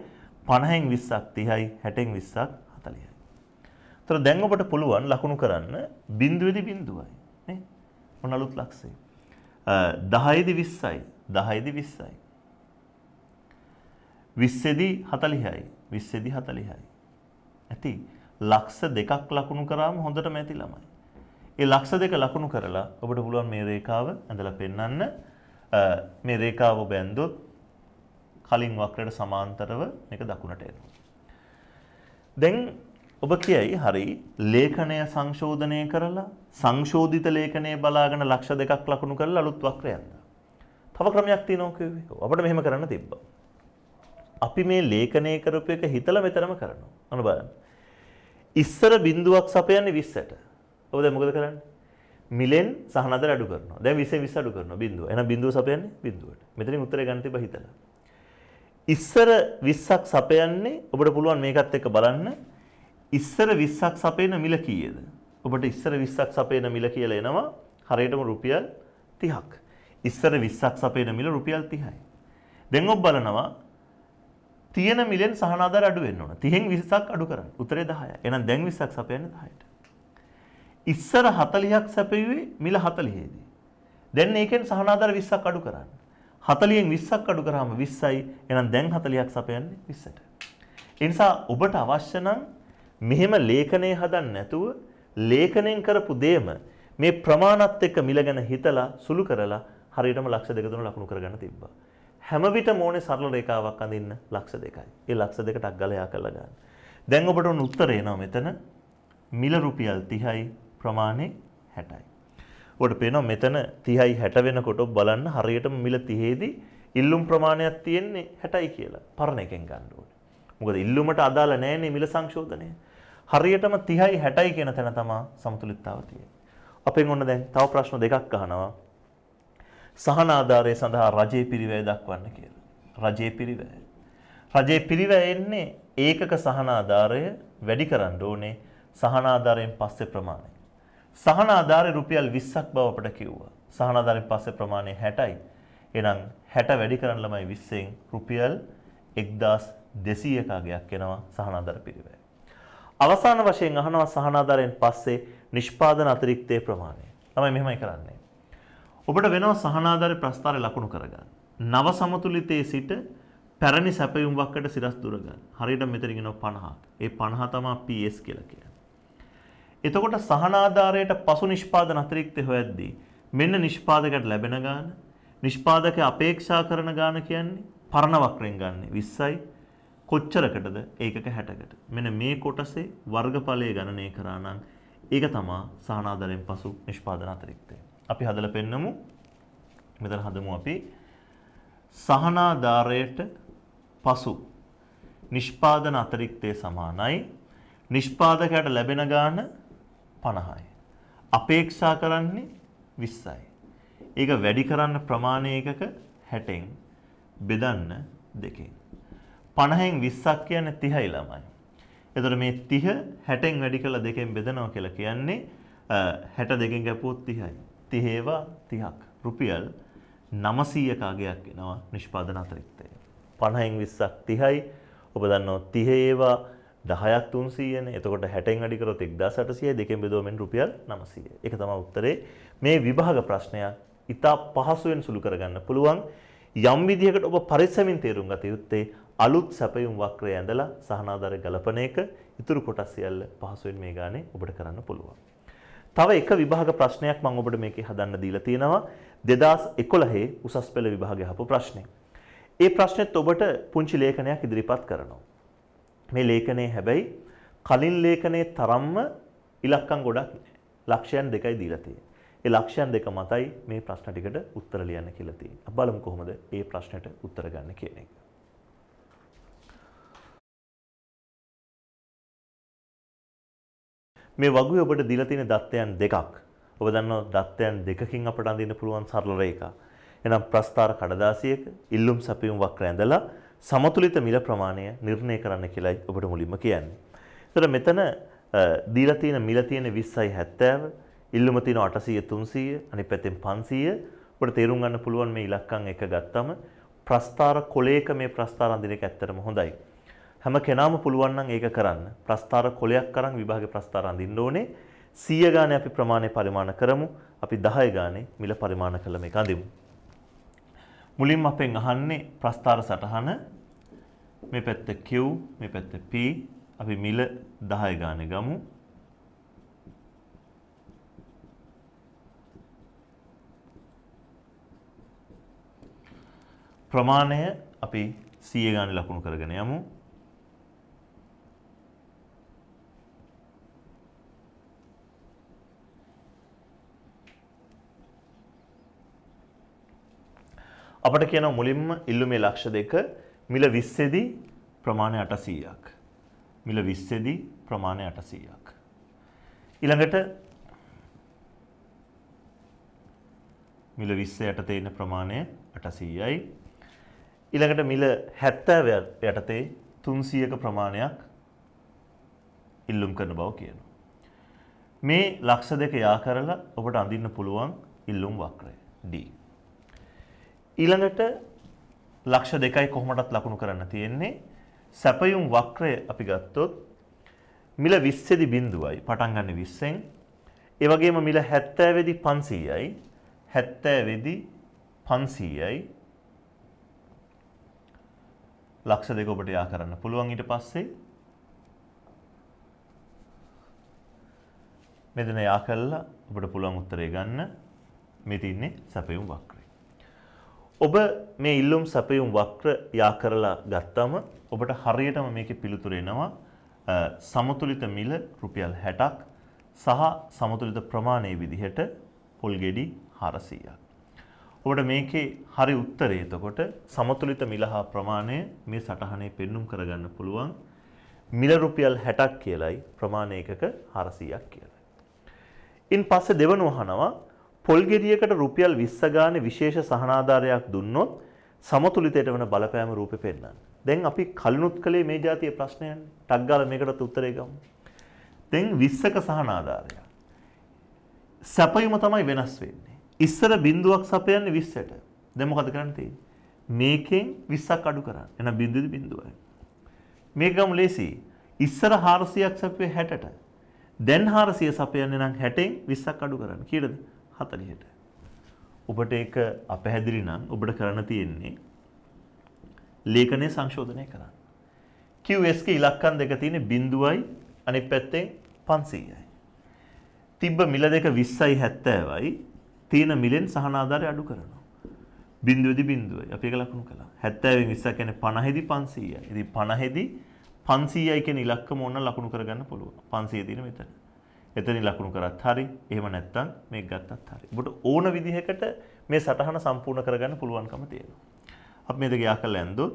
50න් 20ක් 30යි 60න් 20ක් 40යි. ඒතර දැන් ඔබට පුළුවන් ලකුණු කරන්න බිඳුවේදී බිඳුවයි ඔන්න අලුත් ලක්ෂය. 10යිදි 20යි 10යිදි 20යි 20යිදි 40යි 20යිදි 40යි ඇති ලක්ෂ දෙකක් ලකුණු කරාම හොඳටම ඇති ළමයි. ඒ ලක්ෂ දෙක ලකුණු කරලා ඔබට පුළුවන් මේ රේඛාව ඇඳලා පෙන්වන්න මේ රේඛාව ඔබ ඇඳොත් කලින් වක්‍රයට සමාන්තරව මේක දකුණට එනවා. දැන් ඔබ කියයි හරි ලේඛනය සංශෝධනය කරලා සංශෝධිත ලේඛනයේ බලාගෙන ලක්ෂ දෙකක් ලකුණු කරලා අලුත් වක්‍රයක් තව ක්‍රමයක් තියෙනවා කිව්වේ. අපිට මෙහෙම කරන්න තිබ්බා. අපි මේ ලේඛනය කරපු එක හිතලා මෙතනම කරනවා. අන්න බලන්න. ඉස්සර බිඳුවක් සපයන්නේ 20ට. ඔබ දැන් මොකද කරන්නේ? මිලෙන් සහනතර අඩු කරනවා. දැන් 20 20 අඩු කරනවා බිඳුව. එහෙනම් බිඳුව සපයන්නේ බිඳුවට. මෙතනින් උත්තරය ගන්න තිබ්බා හිතලා. ඉස්සර 20ක් සපයන්නේ ඔබට පුළුවන් මේකත් එක්ක බලන්න ඉස්සර 20ක් සපේන මිල කීයද? ඔබට ඉස්සර 20ක් සපේන මිල කියලා එනවා හරියටම රුපියල් 30ක්. ඉස්සර 20ක් සපේන මිල රුපියල් 30යි. දැන් ඔබ බලනවා තියෙන මිලෙන් සහනාධාර අඩු වෙන්න ඕන. 30න් 20ක් අඩු කරන්න. උත්තරේ 10යි. එහෙනම් දැන් 20ක් සපයන්නේ 10ට. ඉස්සර 40ක් සැපෙව්වේ මිල 40ේදී. දැන් ඒකෙන් සහනාධාර 20ක් අඩු කරන්න. 40න් 20ක් අඩු කරාම 20යි. එහෙනම් දැන් 40ක් සපයන්නේ 20ට. ඒ නිසා ඔබට අවශ්‍ය නම් මෙහෙම ලේඛනය හදන්න නැතුව ලේඛනයෙන් කරපු දෙයම මේ ප්‍රමාණත් එක්ක මිලගෙන හිතලා සුළු කරලා හරියටම ලක්ෂ දෙක තුන ලකුණු කරගන්න තිබ්බා. හැම විටම ඕනේ සරල රේඛාවක් අඳින්න ලක්ෂ දෙකයි. ඒ ලක්ෂ දෙකට අග්ගලයා කරලා ගන්න. දැන් ඔබට උන් උත්තරේ එනවා මෙතන මිල රුපියල් 30යි ප්‍රමාණය 60යි. ඔබට පේනවා මෙතන 30යි 60 වෙනකොට බලන්න හරියටම මිල 30 දී ඉල්ලුම් ප්‍රමාණයක් තියෙන්නේ 60යි කියලා. පරණ එකෙන් ගන්න ඕනේ. මොකද ඉල්ලුමට අදාළ නැහැ නේ මිල සංශෝධනය. හරියටම 30යි 60යි කියන තැන තමා සමතුලිතතාව තියෙන්නේ. අපෙන් ඔන්න දැන් තව ප්‍රශ්න දෙකක් අහනවා. සහන ආධාරය සඳහා රජයේ පිරිවැය දක්වන්න කියලා. රජයේ පිරිවැය. රජයේ පිරිවැය එන්නේ ඒකක සහන ආධාරය වැඩි කරන්න ඕනේ සහන ආධාරයෙන් පස්සේ ප්‍රමාණය. සහන ආධාරය රුපියල් 20ක් බව අපට කිව්වා. සහන ආධාරයෙන් පස්සේ ප්‍රමාණය 60යි. එහෙනම් 60 වැඩි කරන්න ළමයි 20න් රුපියල් 1200ක අගයක් එනවා සහන ආධාර පිරිවැය. අවසාන වශයෙන් අහනවා සහනාධාරයෙන් පස්සේ නිෂ්පාදන අතිරික්තයේ ප්‍රමාණය. තමයි මෙහෙමයි කරන්නේ. ඔබට වෙනවා සහනාධාරය ප්‍රස්ථාරය ලකුණු කරගන්න. නව සමතුලිතයේ සිට පැරණි සැපයුම් වක්කට සිරස් දුරගන්න. හරියට මෙතන කියනවා 50. ඒ 50 තමයි PS කියලා කියන්නේ. එතකොට සහනාධාරයට පසු නිෂ්පාදන අතිරික්තය හොයද්දී මෙන්න නිෂ්පාදකයට ලැබෙන ගාන නිෂ්පාදක අපේක්ෂා කරන ගාන කියන්නේ පරණ වක්‍රයෙන් ගන්න 20යි කොච්චරකටද ඒකක 60කට. මෙන්න මේ කොටසේ වර්ගඵලය ගණනය කරා නම් ඒක තමා සහනාධාරයෙන් පසු නිෂ්පාදන අතිරික්තය. අපි හදලා පෙන්නමු. මෙතන හදමු අපි සහනාධාරයට පසු නිෂ්පාදන අතිරික්තය සමානයි නිෂ්පාදකයට ලැබෙන ගාන 50යි. අපේක්ෂා කරන්නේ 20යි. ඒක වැඩි කරන්න ප්‍රමාණය එකක 60ෙන් බෙදන්න දෙකෙන්. 50න් 20ක් කියන්නේ 30යි ළමයි. එතකොට මේ 30 60න් වැඩි කරලා දෙකෙන් බෙදනවා කියලා කියන්නේ 62කින් ගැපුවොත් 30යි. 30 ඒවා 30ක්. රුපියල් 900ක අගයක් එනවා නිෂ්පාදන අතිරික්තය. 50න් 20ක් 30යි. ඔබ දන්නවා 30 ඒවා 10ක් 300නේ. එතකොට 60න් වැඩි කරොත් 1800යි. දෙකෙන් බෙදුවම රුපියල් 900. ඒක තමයි උත්තරේ. මේ විභාග ප්‍රශ්නයක්. ඉතා පහසුවෙන් සුළු කරගන්න පුළුවන්. යම් විදිහකට ඔබ පරිස්සමින් තේරුම් ගත යුත්තේ අලුත් සැපයුම් වක්‍රය ඇඳලා සහනාධාර ගලපන එක ඉතුරු කොටස් සියල්ල පහසුවෙන් මේ ගානේ ඔබට කරන්න පුළුවන්. තව එක විභාග ප්‍රශ්නයක් මම ඔබට මේකේ හදන්න දීලා තියෙනවා 2011 උසස් පෙළ විභාගය අහපු ප්‍රශ්නේ. ඒ ප්‍රශ්නෙත් ඔබට පුංචි ලේඛනයක් ඉදිරිපත් කරනවා. මේ ලේඛනයේ හැබැයි කලින් ලේඛනයේ තරම්ම ඉලක්කම් ගොඩක් ලක්ෂයන් දෙකයි දීලා තියෙන්නේ. ඒ ලක්ෂයන් දෙක මතයි මේ ප්‍රශ්න ටිකට උත්තර ලියන්න කියලා තියෙන්නේ. අපි බලමු කොහොමද මේ ප්‍රශ්නෙට උත්තර ගන්න කියන එක. මේ වගේ ඔබට දීලා තියෙන දත්තයන් දෙකක්. ඔබ දන්නවා දත්තයන් දෙකකින් අපට අඳින්න පුළුවන් සරල රේඛා. එහෙනම් ප්‍රස්ථාර කඩදාසියක ඉල්ලුම් සැපයුම් වක්‍ර ඇඳලා සමතුලිත මිල ප්‍රමාණය නිර්ණය කරන්න කියලා ඔබට මුලින්ම කියන්නේ. ඒතර මෙතන දීලා තියෙන මිල තියෙන 20යි 70, ඉල්ලුම තියෙන 800 300, අනිත් පැත්තෙන් 500. ඔබට තේරුම් ගන්න පුළුවන් මේ ඉලක්කම් එක ගත්තම ප්‍රස්ථාර කොලේක මේ ප්‍රස්ථාර අඳින එක ඇත්තටම හොඳයි. හැම කෙනාම පුළුවන් නම් ඒක කරන්න. ප්‍රස්ථාර කොලයක් අරන් විභාග ප්‍රස්ථාර අඳින්න ඕනේ. 100 ගානේ අපි ප්‍රමාණය පරිමාණ කරමු. අපි 10 ගානේ මිල පරිමාණ කළ මේක අඳිමු. මුලින්ම අපෙන් අහන්නේ ප්‍රස්ථාර සටහන මේ පැත්ත Q මේ පැත්ත P අපි මිල 10 ගානේ ගමු. ප්‍රමාණය අපි 100 ගානේ ලකුණු කරගෙන යමු. අපට කියන මුලින්ම ඉල්ලුමේ ලක්ෂ දෙක මිල 20 දී ප්‍රමාණය 800ක්. මිල 20 දී ප්‍රමාණය 800ක්. ඊළඟට මිල 20 යටතේ ඉන්න ප්‍රමාණය 800යි. ඊළඟට මිල 70 යටතේ 300ක ප්‍රමාණයක් ඉල්ලුම් කරන බව කියනවා. මේ ලක්ෂ දෙක යා කරලා ඔබට අඳින්න පුළුවන් ඉල්ලුම් වක්‍රය D. ඊළඟට ලක්ෂ දෙකයි කොහොමටත් ලකුණු කරන්න තියෙන්නේ සැපයුම් වක්‍රය අපි ගත්තොත් මිල 20 දි බිඳුවයි පටන් ගන්න 20ෙන් ඒ වගේම මිල 70 වෙදි 500යි 70 වෙදි 500යි ලක්ෂ දෙක ඔබට යා කරන්න පුළුවන් ඊට පස්සේ මෙතන යා කළා ඔබට පුළුවන් උත්තරේ ගන්න මේ තින්නේ සැපයුම් වක්‍රය ඔබ මේ ඉල්ලුම් සැපයුම් වක්‍ර යා කරලා ගත්තම ඔබට හරියටම මේකේ පිළිතුර එනවා සමතුලිත මිල රුපියල් 60ක් සහ සමතුලිත ප්‍රමාණයේ විදිහට පොල් ගෙඩි 400ක්. ඔබට මේකේ හරි උත්තරය එතකොට සමතුලිත මිල හා ප්‍රමාණය මේ සටහනේ පෙන්눔 කරගන්න පුළුවන්. මිල රුපියල් 60ක් කියලයි ප්‍රමාණය එකක 400ක් කියලා. ඉන් පස්සේ දෙවනුව අහනවා පොල්ගෙඩියකට රුපියල් 20 ගානේ විශේෂ සහනාධාරයක් දුන්නොත් සමතුලිතයට වෙන බලපෑම රූපේ පෙන්වන්න. දැන් අපි කලනුත් කලේ මේ જાතිය ප්‍රශ්නයන් ටක් ගාලා මේකටත් උත්තරේ ගමු. දැන් 20ක සහනාධාරය. සැපයීම තමයි වෙනස් වෙන්නේ. ඉස්සර බිඳුවක් සපයන්නේ 20ට. දැන් මොකද කරන්න තියෙන්නේ? මේකෙන් 20ක් අඩු කරන්න. එහෙනම් බිඳුවයි බිඳුවයි. මේක ගමු ලේසි. ඉස්සර 400ක් සපයුවේ 60ට. දැන් 400 සපයන්නේ නම් 60ෙන් 20ක් අඩු කරන්න. කීයද? හතලියට. ඔබට ඒක අපැහැදිලි නම් ඔබට කරන්න තියෙන්නේ ලේඛනය සංශෝධනය කරන්න. QS ක ඉලක්කම් දෙක තියෙන බිඳුවයි අනිත් පැත්තෙන් 500යි. තිබ්බ මිල දෙක 20යි 70යි තියෙන මිලෙන් සහනාධාරය අඩු කරනවා. බිඳුවේදී බිඳුවයි. අපි ඒක ලකුණු කළා. 70 වෙන් 20 කියන්නේ 50 දී 500යි. ඉතින් 50 දී 500යි කියන ඉලක්කම ඕන ලකුණු කරගන්න පුළුවන්. 500 දින මෙතන. එතනින් ලකුණු කරත් හරි එහෙම නැත්නම් මේක ගත්තත් හරි. ඔබට ඕන විදිහකට මේ සටහන සම්පූර්ණ කරගන්න පුළුවන්කම තියෙනවා. අපි මේ දෙක යාකලා ඇන්දොත්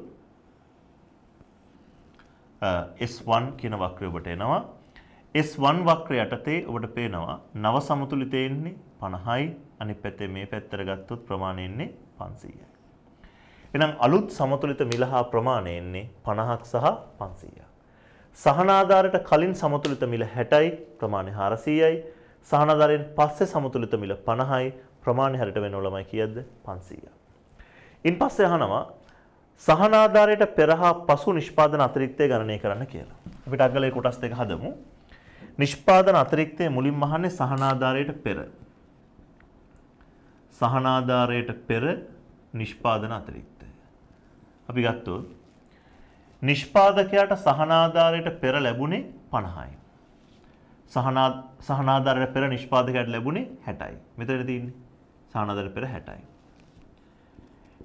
S1 කියන වක්‍රය ඔබට එනවා. S1 වක්‍රය යටතේ ඔබට පේනවා නව සමතුලිතය එන්නේ 50යි අනිත් පැත්තේ මේ පැත්තට ගත්තොත් ප්‍රමාණය එන්නේ 500යි. එහෙනම් අලුත් සමතුලිත මිලහා ප්‍රමාණය එන්නේ 50ක් සහ 500ක්. සහනාධාරයට කලින් සමතුලිත මිල 60යි ප්‍රමාණය 400යි සහනාධාරයෙන් පස්සේ සමතුලිත මිල 50යි ප්‍රමාණය හරියට වෙනව ළමයි කීයද 500ක්. ඉන් පස්සේ අහනවා සහනාධාරයට පෙර හා පසු නිෂ්පාදන අතිරික්තය ගණනය කරන්න කියලා. අපිට අගලේ කොටස් දෙක හදමු. නිෂ්පාදන අතිරික්තය මුලින්ම අහන්නේ සහනාධාරයට පෙර. සහනාධාරයට පෙර නිෂ්පාදන අතිරික්තය. අපි ගත්තොත් නිෂ්පාදකයාට සහනාධාරයට පෙර ලැබුණේ 50යි. සහනා සහනාධාරයට පෙර නිෂ්පාදකයාට ලැබුණේ 60යි. මෙතන තියෙන්නේ සහනාධාරයට පෙර 60යි.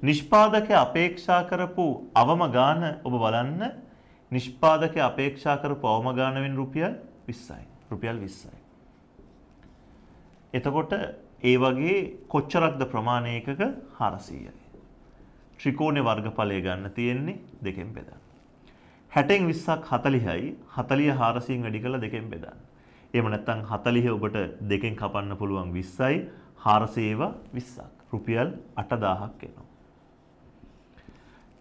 නිෂ්පාදකයා අපේක්ෂා කරපු අවම ගාන ඔබ බලන්න නිෂ්පාදකයා අපේක්ෂා කරපු අවම ගාන වෙන රුපියල් 20යි. රුපියල් 20යි. එතකොට ඒ වගේ කොච්චරක්ද ප්‍රමාණයකක 400යි. ත්‍රිකෝණේ වර්ගඵලය ගන්න තියෙන්නේ දෙකෙන් බෙදලා. හැටෙන් විස්සක් හතලිහයි හතලිය හාරසියෙන් වැඩි කළ දෙකෙන් බෙදන්න. එම නැත්තං හතලිහ ඔබට දෙකෙන් කපන්න පුළුවන් විස්සයි හාරසේව විස්සක් රුපියල් අටදාහක් එනවා.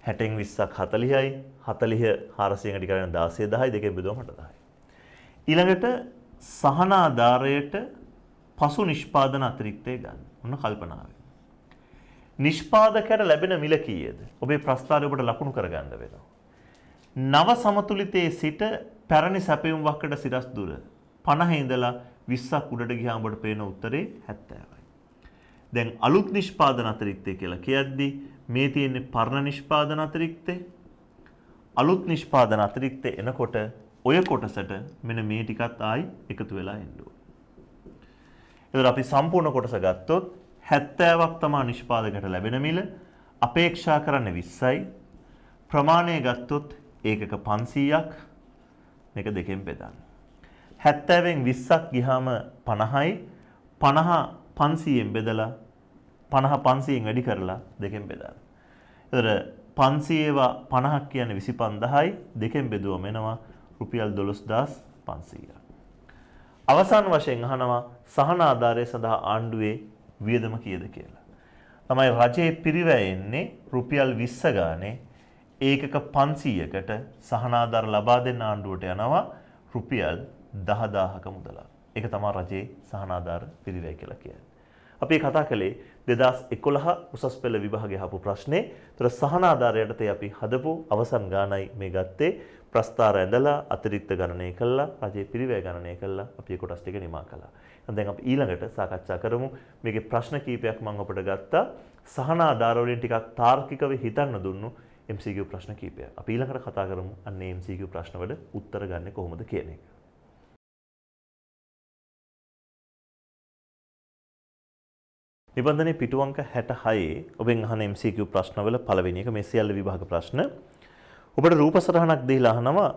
හැටෙන් විස්සක් හතලිහයි හතලිහ හාරසියෙන් වැඩි කරන දාසය දහයි දෙකෙන් බෙදුවම හටදායි. ඊළඟට සහනාධාරයට පසු නිෂ්පාදන අතිරික්තය ගන්න ඔන්න කල්පනාවේ. නිෂ්පාදකයට ලැබෙන මිල කීයද? ඔබේ ප්‍රස්ථාරය ඔබට ලකුණු කරගන්න වෙනවා. නව සමතුලිතයේ සිට පැරණි සැපයුම් වක්කඩ සිරස් දුර 50 ඉඳලා 20ක් උඩට ගියාම ඔබට පේන උත්තරේ 70යි. දැන් අලුත් නිෂ්පාදන අතිරික්තය කියලා කියද්දී මේ තියෙන්නේ පරණ නිෂ්පාදන අතිරික්තේ අලුත් නිෂ්පාදන අතිරික්තේ එනකොට ඔය කොටසට මෙන්න මේ ටිකත් ආයි එකතු වෙලා එන්න ඕන. ඒතර අපි සම්පූර්ණ කොටස ගත්තොත් 70ක් තමයි නිෂ්පාදකයට ලැබෙන මිල අපේක්ෂා කරන්නේ 20යි ප්‍රමාණය ගත්තොත් ඒකක 500ක් මේක දෙකෙන් බෙදන්න. 70ෙන් 20ක් ගිහම 50යි 50 500ෙන් බෙදලා 50 500ෙන් වැඩි කරලා දෙකෙන් බෙදන්න. ඒතර 500ව 50ක් කියන්නේ 25000යි දෙකෙන් බෙදුවම එනවා රුපියල් 12500ක්. අවසාන වශයෙන් අහනවා සහන ආධාරය සඳහා ආණ්ඩුවේ වියදම කීයද කියලා. තමයි රජයේ පිරිවැයෙන්නේ රුපියල් 20 ගානේ ඒකක 500කට සහනාධාර ලබා දෙන්න ආණ්ඩුවට යනවා රුපියල් 10000ක මුදලක්. ඒක තමයි රජයේ සහනාධාර පිරිවැය කියලා කියන්නේ. අපි කතා කළේ 2011 උසස් පෙළ විභාගයේ අහපු ප්‍රශ්නේ. ඒතර සහනාධාරයට අපි හදපු අවසන් ගාණයි මේ ගත්තේ. ප්‍රස්ථාර ඇඳලා අතිරික්ත ගණනය කළා, රජයේ පිරිවැය ගණනය කළා, අපි ඒ කොටස් ටික නිමා කළා. දැන් අපි ඊළඟට සාකච්ඡා කරමු. මේකේ ප්‍රශ්න කීපයක් මම අපිට ගත්තා. සහනාධාර වලින් ටිකක් තාර්කිකව හිතන්න දුන්නු. MCQ ප්‍රශ්න කීපය. අපි ඊළඟට කතා කරමු අන්න MCQ ප්‍රශ්න වල උත්තර ගන්න කොහොමද කියන එක. නිබන්ධනයේ පිටු අංක 66 ඔබෙන් අහන MCQ ප්‍රශ්නවල පළවෙනි එක මේ සියල්ල විභාග ප්‍රශ්න. ඔබට රූප සරහනක් දීලා අහනවා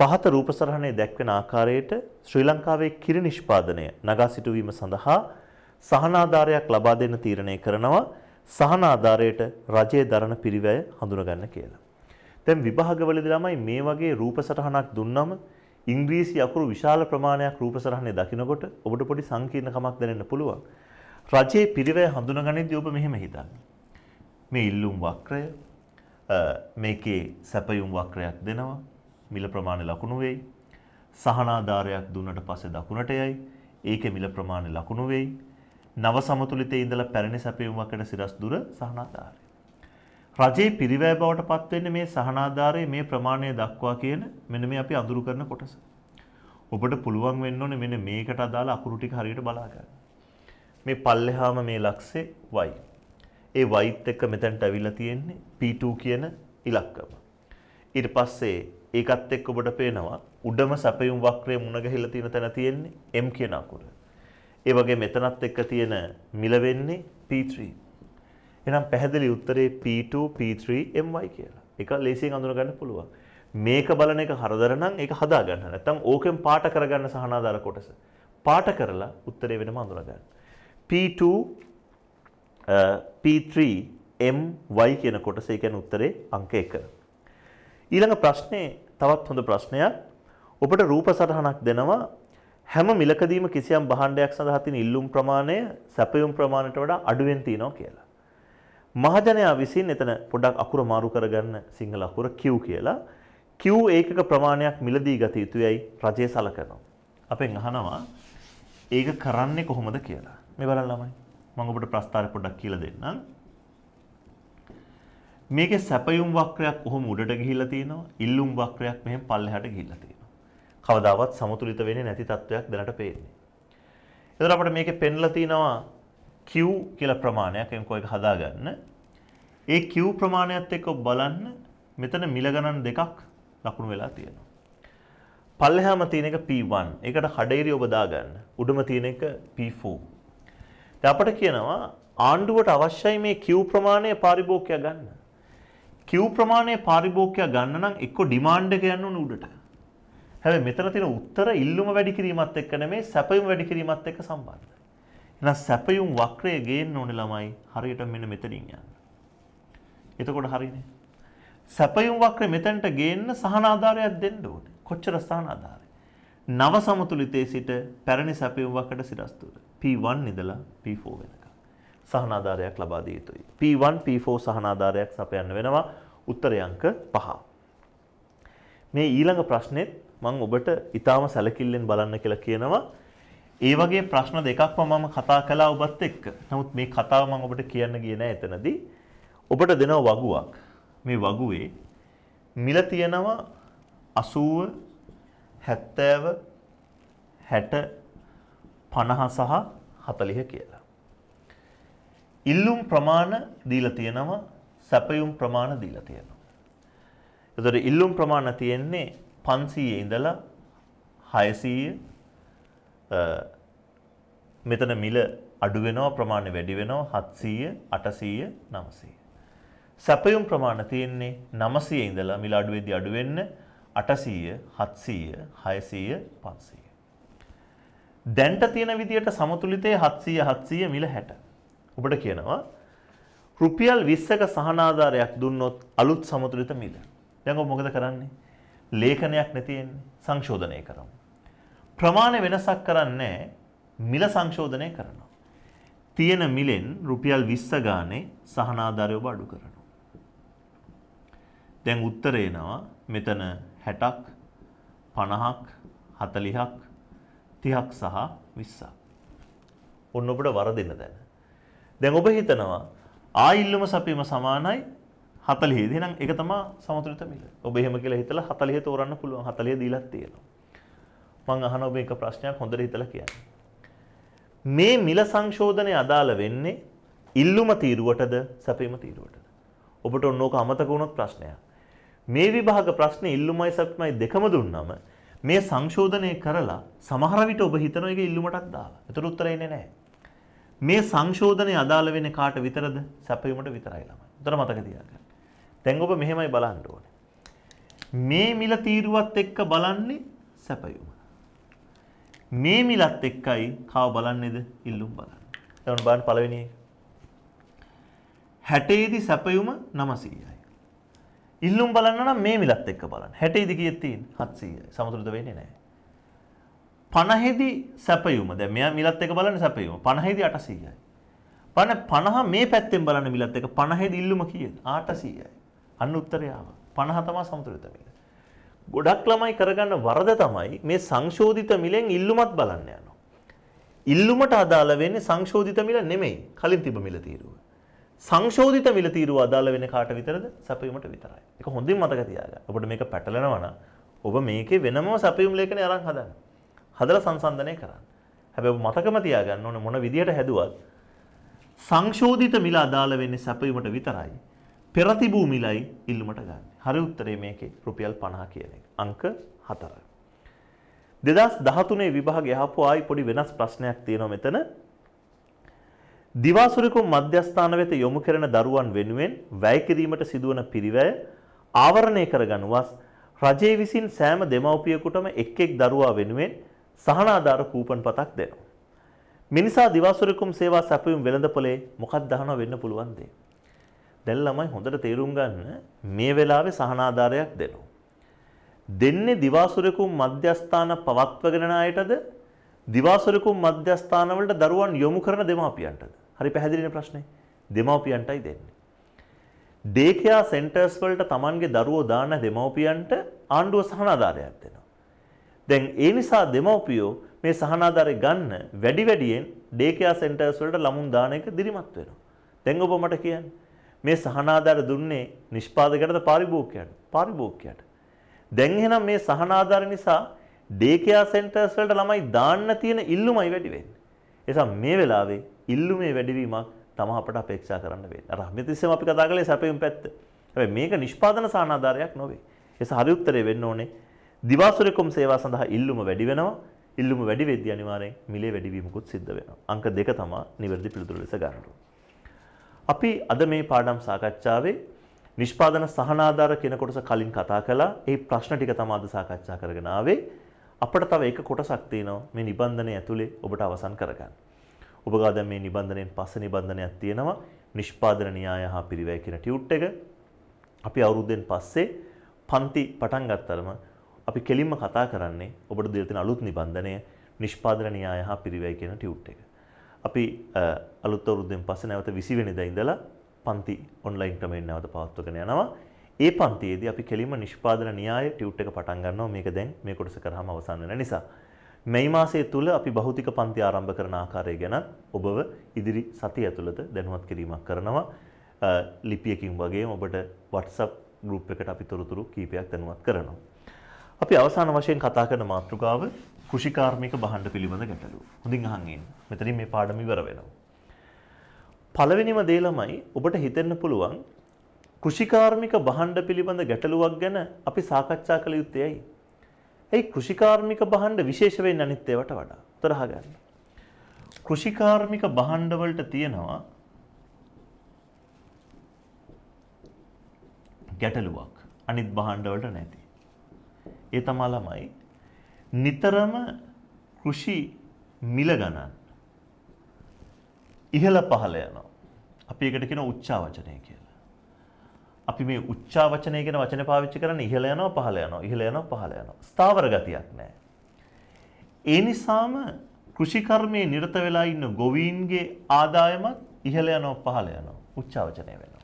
පහත රූප සරහනේ දැක්වෙන ආකාරයට ශ්‍රී ලංකාවේ කිරි නිෂ්පාදනය නගා සිටුවීම සඳහා සහනාධාරයක් ලබා දෙන්න තීරණය කරනවා. සහන ආධාරයට රජය දරන පිරිවැය හඳුනගන්න කියලා. දැන් විභාගවලදී ළමයි මේ වගේ රූප සටහනක් දුන්නම ඉංග්‍රීසි අකුරු විශාල ප්‍රමාණයක් රූප සටහනේ දකිනකොට ඔබට පොඩි සංකීර්ණකමක් දැනෙන්න පුළුවන්. රජයේ පිරිවැය හඳුනගනිද්දී ඔබ මෙහෙම හිතන්න. මේ ඉල්ලුම් වක්‍රය මේකේ සැපයුම් වක්‍රයක් දෙනවා. මිල ප්‍රමාණය ලකුණු වෙයි. සහනාධාරයක් දුන්නට පස්සේ දකුණට යයි. ඒකේ මිල ප්‍රමාණය ලකුණු වෙයි. නව සමතුලිතේ ඉඳලා පැරණි සැපයුමකට සිරස් දුර සහනාධාරය. රජයේ පිරිවැය බවට පත්වෙන්නේ මේ සහනාධාරයේ මේ ප්‍රමාණය දක්වා කියන මෙන්න මේ අපි අඳුරු කරන කොටස. ඔබට පුළුවන් වෙන්න ඕනේ මෙන්න මේකට අදාළ අකුරු ටික හරියට බලා ගන්න. මේ පල්ලෙහාම මේ ලක්ෂේ y. ඒ y එක්ක මෙතනට අවිලා තියෙන්නේ p2 කියන ඉලක්කම. ඊට පස්සේ ඒකත් එක්ක ඔබට පේනවා උඩම සැපයුම් වක්‍රයේ මුණ ගැහිලා තියෙන තැන තියෙන්නේ m කියන අකුර. ඒ වගේ මෙතනත් එක්ක තියෙන මිල වෙන්නේ P3. එහෙනම් පැහැදිලි උත්තරේ P2 P3 MY කියලා. ඒක ලේසියෙන් අඳුනගන්න පුළුවන්. මේක බලන එක හරදර නම් ඒක හදා ගන්න. නැත්නම් ඕකෙන් පාට කරගන්න සහනාධාර කොටස. පාට කරලා උත්තරේ වෙනම අඳුනගන්න. P2 P3 MY කියන කොටස ඒ කියන්නේ උත්තරේ අංක 1. ඊළඟ ප්‍රශ්නේ තවත් හොඳ ප්‍රශ්නයක්. ඔබට රූප සටහනක් දෙනවා හැම මිලකදීම කිසියම් භාණ්ඩයක් සඳහා තියෙන ඉල්ලුම් ප්‍රමාණය සැපයුම් ප්‍රමාණයට වඩා අඩුවෙන් තියෙනවා කියලා. මහජනයා විසින් එතන පොඩක් අකුර මාරු කරගන්න සිංහල අකුර Q කියලා. Q ඒකක ප්‍රමාණයක් මිලදී ගත යුතුයයි රජය සලකනවා. අපෙන් අහනවා ඒක කරන්නේ කොහොමද කියලා. මේ බලන්න ළමයි. මම ඔබට ප්‍රස්තාරය පොඩ්ඩක් කියලා දෙන්නම්. මේකේ සැපයුම් වක්‍රයක් කොහොම උඩට ගිහිල්ලා තියෙනවා? ඉල්ලුම් වක්‍රයක් මෙහෙම පල්ලෙහාට ගිහිල්ලා තියෙනවා. කවදාවත් සමතුලිත වෙන්නේ නැති තත්වයක් දැනට පේන්නේ. එතකොට අපිට මේකේ පෙන්ලා තිනවා Q කියලා ප්‍රමාණයක් එම්කෝ එක හදාගන්න. ඒ Q ප්‍රමාණයත් එක්ක බලන්න මෙතන මිල ගණන් දෙකක් ලකුණු වෙලා තියෙනවා. පල්ලෙහාම තියෙන එක P1. ඒකට කඩේරි ඔබ දාගන්න. උඩම තියෙන එක P4. දැන් අපිට කියනවා ආණ්ඩුවට අවශ්‍යයි මේ Q ප්‍රමාණය පාරිභෝගිකය ගන්න. Q ප්‍රමාණය පාරිභෝගිකය ගන්න නම් එක්ක ඩිමාන්ඩ් එක යන්න ඕන උඩට. හැබැයි මෙතන තියෙන උත්තර ඉල්ලුම වැඩි කිරීමත් එක්ක නෙමෙයි සැපයුම වැඩි කිරීමත් එක්ක සම්බන්ධයි. එහෙනම් සැපයුම් වක්‍රය ගේන්න ඕනේ ළමයි හරියට මෙන්න මෙතනින් යන්න. එතකොට හරිනේ. සැපයුම් වක්‍රය මෙතනට ගේන්න සහනාධාරයක් දෙන්න ඕනේ. කොච්චර සහනාධාරය? නව සමතුලිතයේ සිට පැරණි සැපයුම් වක්‍රයට සිරස් දුර. P1 ඉඳලා P4 වෙනකම්. සහනාධාරයක් ලබා දිය යුතුයි. P1 P4 සහනාධාරයක් සපයන්න වෙනවා. උත්තරය අංක 5. මේ ඊළඟ ප්‍රශ්නේත් මං ඔබට ඉතාම සැලකිල්ලෙන් බලන්න කියලා කියනවා. ඒ වගේ ප්‍රශ්න දෙකක්ම මම කතා කළා ඔබත් එක්ක. නමුත් මේ කතාව මම ඔබට කියන්න ගියේ නෑ එතනදී. ඔබට දෙනව වගුවක්. මේ වගුවේ මිල තියෙනවා 80 70 60 50 සහ 40 කියලා. ඉල්ලුම් ප්‍රමාණ දීලා තියෙනවා, සැපයුම් ප්‍රමාණ දීලා තියෙනවා. එතකොට ඉල්ලුම් ප්‍රමාණ තියෙන්නේ පන්සීයේ ඉඳලා හයසීය මෙතන මිල අඩුවෙනවා ප්‍රමාණය වැඩි වෙනවා හත්සීය අටසීය නමසීය. සැපයුම් ප්‍රමාණ තියෙන්නේ නමසය ඉඳලා මිල අඩුවේදි අඩුවෙන්න අටසීය හත්සීය හයසීය පන්සීය. දැන්ට තියෙන විදියට සමතුලිතේ හත්සීය හත්සීය මිල හැට. ඔබට කියනවා රුපියල් විස්සක සහනාධාරයක් දුන්නොත් අලුත් සමතුලිත මිල. දැන් ඔබ මොකද කරන්නේ? ලේඛනයක් නැතිෙන්නේ සංශෝධනය කරමු. ප්‍රමාණය වෙනසක් කරන්නේ මිල සංශෝධනය කරනවා. තියෙන මිලෙන් රුපියල් 20 ගානේ සහනාධාරය ඔබ අඩු කරනවා. දැන් උත්තරේ එනවා මෙතන 60ක් 50ක් 40ක් 30ක් සහ 20ක්. ඔන්න ඔබට වරදින දැන. දැන් ඔබ හිතනවා ආයිල්ලුම සපීම සමානයි 40 එහෙනම් ඒක තමයි සමතුලිත මිල. ඔබ එහෙම කියලා හිතලා 40 තෝරන්න පුළුවන්. 40 දීලක් තියෙනවා. මම අහන ඔබ එක ප්‍රශ්නයක් හොඳට හිතලා කියන්න. මේ මිල සංශෝධනය අදාළ වෙන්නේ ඉල්ලුම තීරුවටද සැපීම තීරුවටද? ඔබට ඔන්න ඕක අමතක වුණොත් ප්‍රශ්නයක්. මේ විභාග ප්‍රශ්නේ ඉල්ලුමයි සැපීමයි දෙකම දුන්නම මේ සංශෝධනය කරලා සමහර විට ඔබ හිතන එක ඉල්ලුමටක් දාලා. ඒතර උත්තර එන්නේ නැහැ. මේ සංශෝධනය අදාළ වෙන්නේ කාට විතරද? සැපීමට විතරයි ළමයි. උතර මතක තියාගන්න. දැන් ඔබ මෙහෙමයි බලන්න ඕනේ. මේ මිල තීරුවත් එක්ක බලන්නේ සැපයුම. මේ මිලත් එක්කයි කාව බලන්නේද ඉල්ලුම් බලන්න. එතන බලන්න පළවෙනි එක. 60 දී සැපයුම 900යි. ඉල්ලුම් බලන්න නම් මේ මිලත් එක්ක බලන්න. 60 දී කීයක් තියෙන? 700යි. සමතුලිත වෙන්නේ නැහැ. 50 දී සැපයුම. දැන් මෙයා මිලත් එක්ක බලන්නේ සැපයුම. 50 දී 800යි. බලන්න 50 මේ පැත්තෙන් බලන්න මිලත් එක්ක 50 දී ඉල්ලුම කීයද? 800යි. අන්න උත්තරය ආවා. 50 තමයි සමතුලිත මිල. ගොඩක් ළමයි කරගන්න වරද තමයි මේ සංශෝධිත මිලෙන් ඉල්ලුමත් බලන්න යනවා. ඉල්ලුමට අදාළ වෙන්නේ සංශෝධිත මිල නෙමෙයි. කලින් තිබ්බ මිල තීරුව. සංශෝධිත මිල තීරුව අදාළ වෙන්නේ කාට විතරද? සැපයීමට විතරයි. ඒක හොඳින් මතක තියාගන්න. ඔබට මේක පැටලෙනවා නම් ඔබ මේකේ වෙනම සැපයීම් ලේඛනය අරන් හදන්න. හදලා සංසන්දනය කරන්න. හැබැයි මතකම තියාගන්න ඕන මොන විදියට හැදුවත් සංශෝධිත මිල අදාළ වෙන්නේ සැපයීමට විතරයි. පෙරතිභූමිලයි ඉල්ලුමට ගන්න. හරි උත්තරේ මේකේ රුපියල් 50 කියන එක. අංක 4. 2013 විභාගය යහපුව ආයි පොඩි වෙනස් ප්‍රශ්නයක් තියෙනවා මෙතන. දිවාසුරිකු මධ්‍යස්ථාන වෙත යොමු කරන දරුවන් වෙනුවෙන් වැය කිරීමට සිදුවන පිරිවැය ආවරණය කරගනු වස් රජය විසින් සෑම දෙමව්පියෙකුටම එක් එක් දරුවා වෙනුවෙන් සහනාධාර කූපන් පතක් දෙනවා. මිනිසා දිවාසුරිකුම් සේවා සැපයුම් වෙළඳපොලේ මොකක් දහනවා වෙන්න පුළුවන් දේ. දැන් ළමයි හොඳට තේරුම් ගන්න මේ වෙලාවේ සහනාධාරයක් දෙනවා. දෙන්නේ දිවාසුරකුම් මධ්‍යස්ථාන පවත්වගෙන ණයටද දිවාසුරකුම් මධ්‍යස්ථාන වලට දරුවන් යොමු කරන දෙමාපියන්ටද? හරි පැහැදිලිනේ ප්‍රශ්නේ. දෙමාපියන්ටයි දෙන්නේ. ඩේකියා සෙන්ටර්ස් වලට Tamanගේ දරුවෝ දාන දෙමාපියන්ට ආණ්ඩුව සහනාධාරයක් දෙනවා. දැන් ඒ නිසා දෙමාපියෝ මේ සහනාධාරය ගන්න වැඩි වැඩියෙන් ඩේකියා සෙන්ටර්ස් වලට ළමුන් දාන එක දිරිමත් වෙනවා. දැන් ඔබ මට කියන්නේ මේ සහනාධාර දුන්නේ නිෂ්පාදකයටද පාරිභෝගිකයන්ට? පාරිභෝගිකයට. දැන් එහෙනම් මේ සහනාධාර නිසා ඩේකියා සෙන්ටර්ස් වලට ළමයි දාන්න තියෙන ඉල්ලුමයි වැඩි වෙන්නේ. එසම මේ වෙලාවේ ඉල්ලුමේ වැඩිවීමක් තමයි අපට අපේක්ෂා කරන්න වෙන්නේ. අර හැමතිස්සෙම අපි කතා කළේ සැපයුම් පැත්ත. හැබැයි මේක නිෂ්පාදන සහනාධාරයක් නොවේ. ඒස හරි උත්තරේ වෙන්න ඕනේ. දිවාසුරකම් සේවා සඳහා ඉල්ලුම වැඩි වෙනවා. ඉල්ලුම වැඩි වෙද්දී අනිවාර්යෙන් මිලේ වැඩිවීමකුත් සිද්ධ වෙනවා. අංක දෙක තමයි නිවැරදි පිළිතුර ලෙස ගන්න ඕනේ. අපි අද මේ පාඩම් සාකච්ඡාවේ නිෂ්පාදන සහනාධාර කියන කොටස කලින් කතා කළා. ඒ ප්‍රශ්න ටික තමයි අද සාකච්ඡා කරගෙන ආවේ. අපිට තව එක කොටසක් තියෙනවා මේ නිබන්ධනය ඇතුලේ ඔබට අවසන් කරගන්න. ඔබ ගා දැන් මේ නිබන්ධනයෙන් පස්සේ නිබන්ධනයක් තියෙනවා. නිෂ්පාදන න්‍යාය හා පිරිවැය කියන ටියුට් එක. අපි අවුරුද්දෙන් පස්සේ පන්ති පටන් ගත්තරම අපි කෙලින්ම කතා කරන්නේ ඔබට දෙල තියෙන අලුත් නිබන්ධනය නිෂ්පාදන න්‍යාය හා පිරිවැය කියන ටියුට් එක. අපි අලුත්තවරුද්දෙන් පස්ස නැවත විසිවෙනිද ඉඳලා පන්ති ඔන්ලයින් ක්‍රමයෙන් නැවත පවත්වගෙන යනවා. ඒ පන්තියේදී අපි කෙලින්ම නිෂ්පාදන න්‍යාය ටියුට් එක පටන් ගන්නවා මේක දැන් මේ කොටස කරාම අවසන් වෙන නිසා. මේ මාසය තුළ අපි භෞතික පන්ති ආරම්භ කරන ආකාරය ගැන ඔබව ඉදිරි සති ඇතුළත දැනුවත් කිරීමක් කරනවා. ලිපියකින් වගේම ඔබට WhatsApp ගෲප් එකට අපි තොරතුරු කීපයක් දැනුවත් කරනවා. අපි අවසාන වශයෙන් කතා කරන මාතෘකාව කෘෂිකාර්මික බහන්ඩ පිළිබඳ ගැටලු හොඳින් අහන්ගෙන් මෙතරින් මේ පාඩම ඉවර වෙනවා. පළවෙනිම දේ ළමයි ඔබට හිතෙන්න පුළුවන් කෘෂිකාර්මික බහන්ඩ පිළිබඳ ගැටලුවක් ගැන අපි සාකච්ඡා කළ යුත්තේයි. ඒ කෘෂිකාර්මික බහන්ඩ විශේෂ වෙන්න අනිත් ඒවට වඩා. තරහ ගන්න. කෘෂිකාර්මික බහන්ඩ වලට තියෙනවා ගැටලුවක් අනිත් බහන්ඩ වලට නැති. ඒ තමයි ළමයි නිතරම කෘෂි මිල ගණන් ඉහළ පහළ යනවා. අපි ඒකට කියන උච්චාවචනය කියලා. අපි මේ උච්චාවචනය කියන වචනේ පාවිච්චි කරන්නේ ඉහළ යනවා පහළ යනවා ඉහළ යනවා පහළ යනවා. ස්ථාවර ගතියක් නැහැ. ඒ නිසාම කෘෂිකර්මයේ නිරත වෙලා ඉන්න ගොවීන්ගේ ආදායමත් ඉහළ යනවා පහළ යනවා උච්චාවචනය වෙනවා.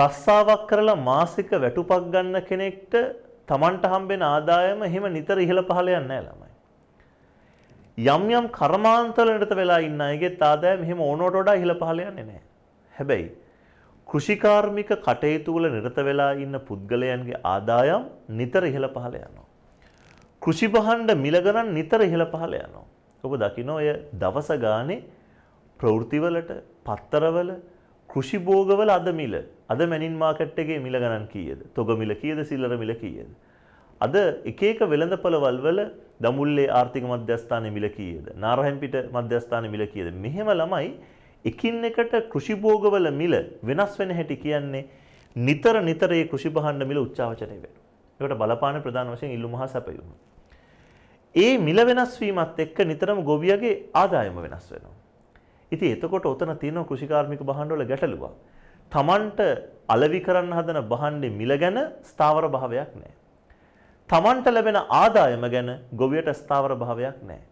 රස්සාවක් කරලා මාසික වැටුපක් ගන්න කෙනෙක්ට Tamanට හම්බෙන ආදායම එහෙම නිතර ඉහළ පහළ යන්නේ නැහැ ළමයි. යම් යම් කර්මාන්තවල නිරත වෙලා ඉන්න අයගේ ආදායම එහෙම ඕනෝට වඩා ඉහළ පහළ යන්නේ නැහැ. හැබැයි කෘෂිකාර්මික කටයුතු වල නිරත වෙලා ඉන්න පුද්ගලයන්ගේ ආදායම් නිතර ඉහළ පහළ යනවා. කෘෂි භාණ්ඩ මිල ගණන් නිතර ඉහළ පහළ යනවා. ඔබ දකින්න ඔය දවස ගානේ ප්‍රවෘත්තිවලට, පත්තරවල, කෘෂි භෝගවල අද මිල අද මැනින් මාකට් එකේ මිල ගණන් කීයද? තොග මිල කීයද? සිල්ලර මිල කීයද? අද එක එක වෙළඳපළවල් වල දමුල්ලේ ආර්ථික මධ්‍යස්ථානයේ මිල කීයද? නාරහෙන්පිට මධ්‍යස්ථානයේ මිල කීයද? මෙහෙම ළමයි එකින් එකට කෘෂිභෝගවල මිල වෙනස් වෙන හැටි කියන්නේ නිතර නිතර ඒ කෘෂි භාණ්ඩ මිල උච්චාවචනය වෙනවා. ඒකට බලපාන ප්‍රධාන වශයෙන් ඉල්ලු මහා සැපයුම. ඒ මිල වෙනස් වීමත් එක්ක නිතරම ගොවියගේ ආදායම වෙනස් වෙනවා. ඉතින් එතකොට උතන තියෙන කෘෂිකාර්මික භාණ්ඩ වල ගැටලුවක්. තමන්ට අලවි කරන්න හදන බහන්නේ මිල ගැන ස්ථාවර භාවයක් නැහැ. තමන්ට ලැබෙන ආදායම ගැන ගොවියට ස්ථාවර භාවයක් නැහැ.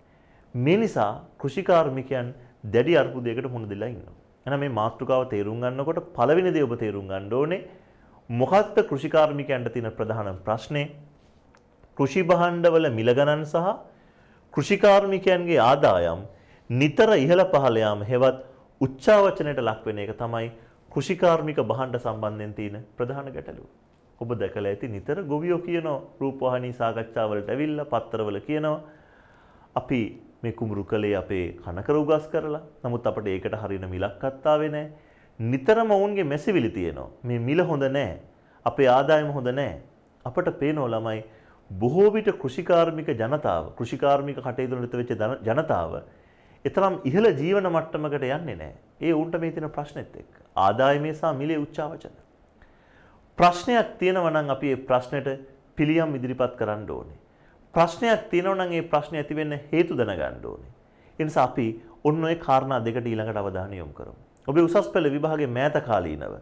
මේ නිසා කෘෂිකාර්මිකයන් දැඩි අර්බුදයකට මුහුණ දෙලා ඉන්නවා. එහෙනම් මේ මාතෘකාව තේරුම් ගන්නකොට පළවෙනි දේ ඔබ තේරුම් ගන්න ඕනේ මොකක්ද කෘෂිකාර්මිකයන්ට තියෙන ප්‍රධාන ප්‍රශ්නේ? කෘෂි භාණ්ඩවල මිල ගණන් සහ කෘෂිකාර්මිකයන්ගේ ආදායම් නිතර ඉහළ පහළ යාම හෙවත් උච්චාවචනයට ලක් වෙන එක තමයි කෘෂිකාර්මික බහණ්ඩ සම්බන්ධයෙන් තියෙන ප්‍රධාන ගැටලුව. ඔබ දැකලා ඇති නිතර ගොවියෝ කියනවා රූපවාහිනී සාකච්ඡාවලට ඇවිල්ලා පත්තරවල කියනවා අපි මේ කුඹුරු කලේ අපේ කනකර උගස් කරලා නමුත් අපට ඒකට හරියන මිලක් අත්තාවේ නැහැ. නිතරම ඔවුන්ගේ මැසිවිලි තියෙනවා. මේ මිල හොඳ නැහැ. අපේ ආදායම හොඳ නැහැ. අපට පේනෝ ළමයි බොහෝ විට කෘෂිකාර්මික ජනතාව කෘෂිකාර්මික කටයුතු නිරත වෙච්ච ජනතාව එතරම් ඉහළ ජීවන මට්ටමකට යන්නේ නැහැ. ඒ ඌන්ට මේ තියෙන ප්‍රශ්නෙත් එක්ක. ආදායමේ සහ මිලේ උච්චාවචන. ප්‍රශ්නයක් තියෙනවා නම් අපි ඒ ප්‍රශ්නෙට පිළියම් ඉදිරිපත් කරන්න ඕනේ. ප්‍රශ්නයක් තියෙනවා නම් ඒ ප්‍රශ්නේ ඇති වෙන්න හේතු දැනගන්න ඕනේ. ඒ නිසා අපි ඔන්න ඔය කාරණා දෙකට ඊළඟට අවධානය යොමු කරමු. ඔබේ උසස් පෙළ විභාගයේ මෑත කාලීනව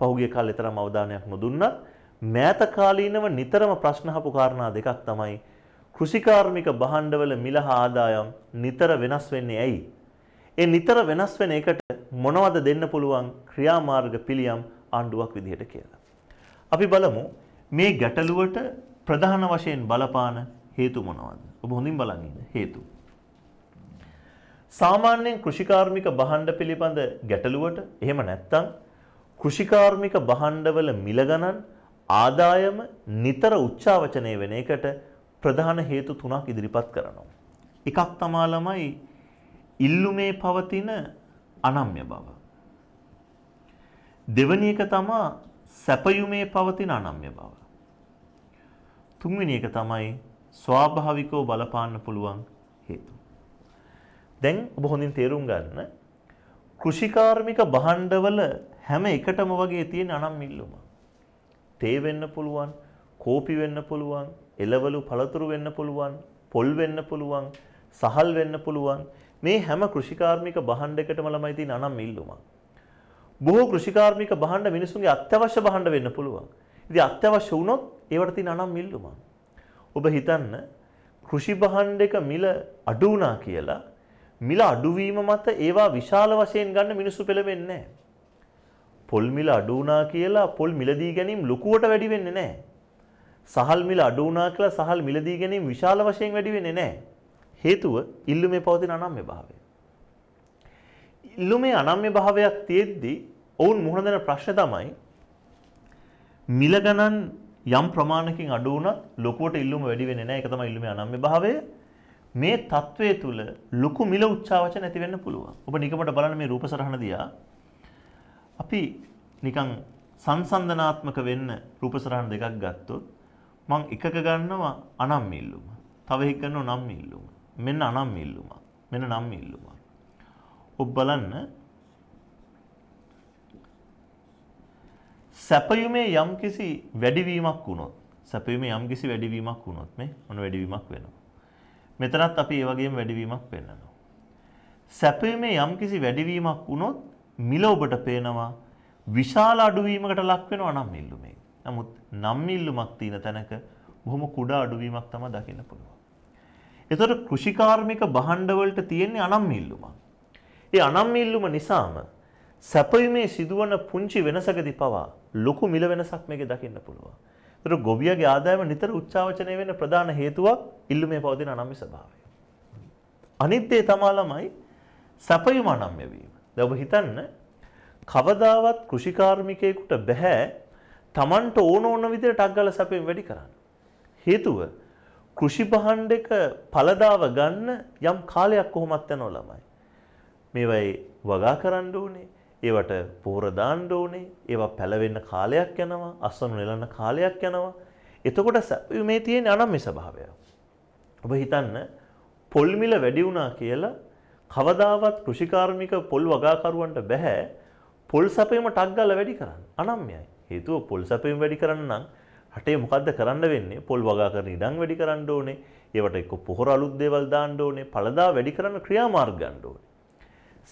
පහුගිය කාලේ තරම් අවධානයක් නොදුන්නත් මෑත කාලීනව නිතරම ප්‍රශ්න අහපු කාරණා දෙකක් තමයි කෘෂිකාර්මික බහණ්ඩවල මිල ආදායම් නිතර වෙනස් වෙන්නේ ඇයි? ඒ නිතර වෙනස් වෙන එකට මොනවද දෙන්න පුළුවන් ක්‍රියාමාර්ග පිළියම් ආණ්ඩුවක් විදිහට කියලා. අපි බලමු මේ ගැටලුවට ප්‍රධාන වශයෙන් බලපාන හේතු මොනවද? ඔබ හොඳින් බලන්න හේතු. සාමාන්‍යයෙන් කෘෂිකාර්මික බහණ්ඩ පිළිබඳ ගැටලුවට එහෙම නැත්තම් කෘෂිකාර්මික බහණ්ඩවල මිල ගණන් ආදායම නිතර උච්චාවචනය වෙන එකට ප්‍රධාන හේතු තුනක් ඉදිරිපත් කරනවා. එකක් තමා ළමයි ඉල්ලුමේ පවතින අනම්‍ය බව. දෙවැනි එක තමා සැපයුමේ පවතින අනම්‍ය බව. තුන්වෙනි එක තමයි ස්වාභාවිකව බලපාන්න පුළුවන් හේතු. දැන් ඔබ හොඳින් තේරුම් ගන්න කෘෂිකාර්මික බහණ්ඩවල හැම එකටම වගේ තියෙන අනම්මිල්ලුම. තේ වෙන්න පුළුවන්, කෝපි වෙන්න පුළුවන්, එළවලු පළතුරු වෙන්න පුළුවන්, පොල් වෙන්න පුළුවන්, සහල් වෙන්න පුළුවන්. මේ හැම කෘෂිකාර්මික බහණ්ඩයකටම ළමයි තියෙන අනම් ඉල්ලුම. බොහෝ කෘෂිකාර්මික බහණ්ඩ මිනිසුන්ගේ අත්‍යවශ්‍ය බහණ්ඩ වෙන්න පුළුවන්. ඉතින් අත්‍යවශ්‍ය වුණොත් ඒවට තියෙන අනම් ඉල්ලුම. ඔබ හිතන්න කෘෂි බහණ්ඩයක මිල අඩු වුණා කියලා මිල අඩුවීම මත ඒවා විශාල වශයෙන් ගන්න මිනිස්සු පෙළඹෙන්නේ නැහැ. පොල් මිල අඩු වුණා කියලා පොල් මිලදී ගැනීම ලකුවට වැඩි වෙන්නේ නැහැ. සහල් මිල අඩු වුණා කියලා සහල් මිලදී ගැනීම විශාල වශයෙන් වැඩි වෙන්නේ නැහැ. හේතුව ඉල්ලුමේ පවතින අනම්‍ය භාවය. ඉල්ලුමේ අනම්‍ය භාවයක් තියෙද්දී ඔවුන් මුහුණ දෙන ප්‍රශ්න තමයි මිල ගණන් යම් ප්‍රමාණකින් අඩු වුණත් ලොකුවට ඉල්ලුම වැඩි වෙන්නේ නැහැ. ඒක තමයි ඉල්ලුමේ අනම්‍ය භාවය. මේ తත්වයේ තුල ලොකු මිල උච්චාවචන ඇති වෙන්න පුළුවන්. ඔබ නිකමට බලන්න මේ රූපසරහන දියා. අපි නිකන් සංසන්දනාත්මක වෙන්න රූපසරහන දෙකක් ගත්තොත් මං එකක ගන්නවා අනම් ඉල්ලුම. තව එකක් ගන්නවා නම් ඉල්ලුම. මෙන්න අනම් ඉල්ලුම. මෙන්න නම් ඉල්ලුම. ඔබ බලන්න සැපයුමේ යම්කිසි වැඩිවීමක් වුණොත් සැපයුමේ යම්කිසි වැඩිවීමක් වුණොත් මේ මොන වැඩිවීමක් වෙනවා. මෙතනත් අපි ඒ වගේම වැඩිවීමක් පෙන්වනවා. සැපයුමේ යම්කිසි වැඩිවීමක් වුණොත් මිල ඔබට පේනවා විශාල අඩුවීමකට ලක් වෙනවා නම් ඉල්ලුමේ. නමුත් නම්මිල්ලුමක් තියෙන තැනක බොහොම කුඩා අඩුවීමක් තමයි දකින්න පුළුවන්. ඒතර කෘෂිකාර්මික බහණ්ඩ වලට තියෙන්නේ අනම්මිල්ලුමක්. ඒ අනම්මිල්ලුම නිසාම සැපයීමේ සිදුවන පුංචි වෙනසකදී පවා ලොකු මිල වෙනසක් මේකේ දකින්න පුළුවන්. ඒතර ගොවියාගේ ආදායම නිතර උච්චාවචනය වෙන ප්‍රධාන හේතුවක් ඉල්ලුමේ පවතින අනම්මි ස්වභාවය. අනිත් දේ තමයි ළමයි සැපයීම අනම්ම්‍ය වීම. දැන් ඔබ හිතන්න කවදාවත් කෘෂිකාර්මිකයෙකුට බෑ තමන්ට ඕන ඕන විදිර ටක්ගල සැපෙන් වැඩි කරන්න. හේතුව කෘෂි බහණ්ඩ එක පලදාව ගන්න යම් කාලයක් කොහොමත් යනෝ ළමයි. මේවයි වගා කරන්න ඕනේ ඒවට පෝරදාණ්ඩ ඕනේ ඒවා පැලවෙන්න කාලයක් යනවා අස්සනු නිලන්න කාලයක් යනවා එතකොට සැපයුමේ තියෙන අනම් මේ ස්භාවය. ඔබ හිතන්න පොල්මිල වැඩි වුණා කියලා කවදාවත් කෘෂිකාර්මික පොල් වගාකරුවන්ට බැහැ පොල් සැපේම ටක්ගල වැඩි කරන්න අනම්යයි. හේතුව පොල් සැපීම් වැඩි කරන්න නම් රටේ මොකද්ද කරන්න වෙන්නේ? පොල් වගා කරන ඉඩම් වැඩි කරන්න ඕනේ. ඒවට එක්ක පොහොර අලුත් දේවල් දාන්න ඕනේ. පළදා වැඩි කරන ක්‍රියාමාර්ග ගන්න ඕනේ.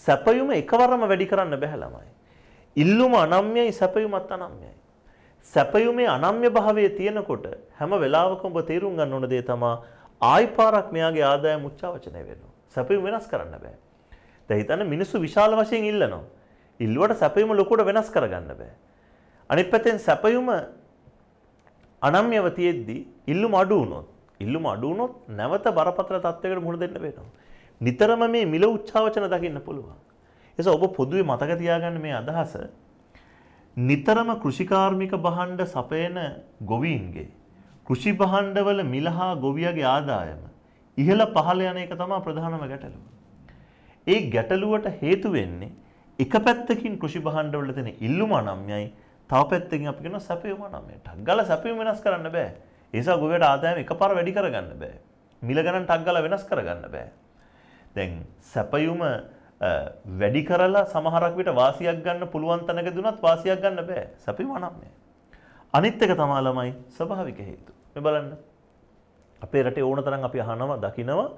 සැපයුම එකවරම වැඩි කරන්න බෑ ළමයි. ඉල්ලුම අනම්‍යයි සැපයුමත් අනම්‍යයි. සැපයුමේ අනම්‍ය භාවය තියෙනකොට හැම වෙලාවකම ඔබ තේරුම් ගන්න ඕන දේ තමා ආයිපාරක් මෙයාගේ ආදායම උච්චාවචනය වෙනවා. සැපයුම වෙනස් කරන්න බෑ. දැන් හිතන්න මිනිස්සු විශාල වශයෙන් ඉල්ලනවා. ඉල්ලුවට සැපයුම ලොකුවට වෙනස් කරගන්න බෑ. අනිත් පැත්තෙන් සැපයුම අනම්‍යව තියෙද්දී ඉල්ලුම අඩු වුණොත් ඉල්ලුම අඩු වුණොත් නැවත බරපතල තත්වයකට මුහුණ දෙන්න වෙනවා. නිතරම මේ මිල උච්චාවචන දකින්න පුළුවන්. එස ඔබ පොදුවේ මතක තියාගන්න මේ අදහස නිතරම කෘෂිකාර්මික බහණ්ඩ සපයන ගොවීන්ගේ කෘෂි බහණ්ඩවල මිලහා ගොවියගේ ආදායම ඉහළ පහළ යන එක තමයි ප්‍රධානම ගැටලුව. ඒ ගැටලුවට හේතු වෙන්නේ එක පැත්තකින් කෘෂි බහණ්ඩවල තියෙන ඉල්ලුම අනම්‍යයි තව පැත්තකින් අපි කියනවා සැපේ වුණා මේ ටක් ගාලා සැපේ වෙනස් කරන්න බෑ. ඒ නිසා ගොවියට ආදායම එකපාර වැඩි කරගන්න බෑ. මිල ගණන් ටක් ගාලා වෙනස් කරගන්න බෑ. දැන් සැපයුම වැඩි කරලා සමහරක් විට වාසියක් ගන්න පුළුවන් තැනක දුනත් වාසියක් ගන්න බෑ. සැපේම නම් මේ. අනිත් එක තමයි ළමයි ස්වභාවික හේතු. මේ බලන්න. අපේ රටේ ඕන තරම් අපි අහනවා, දකිනවා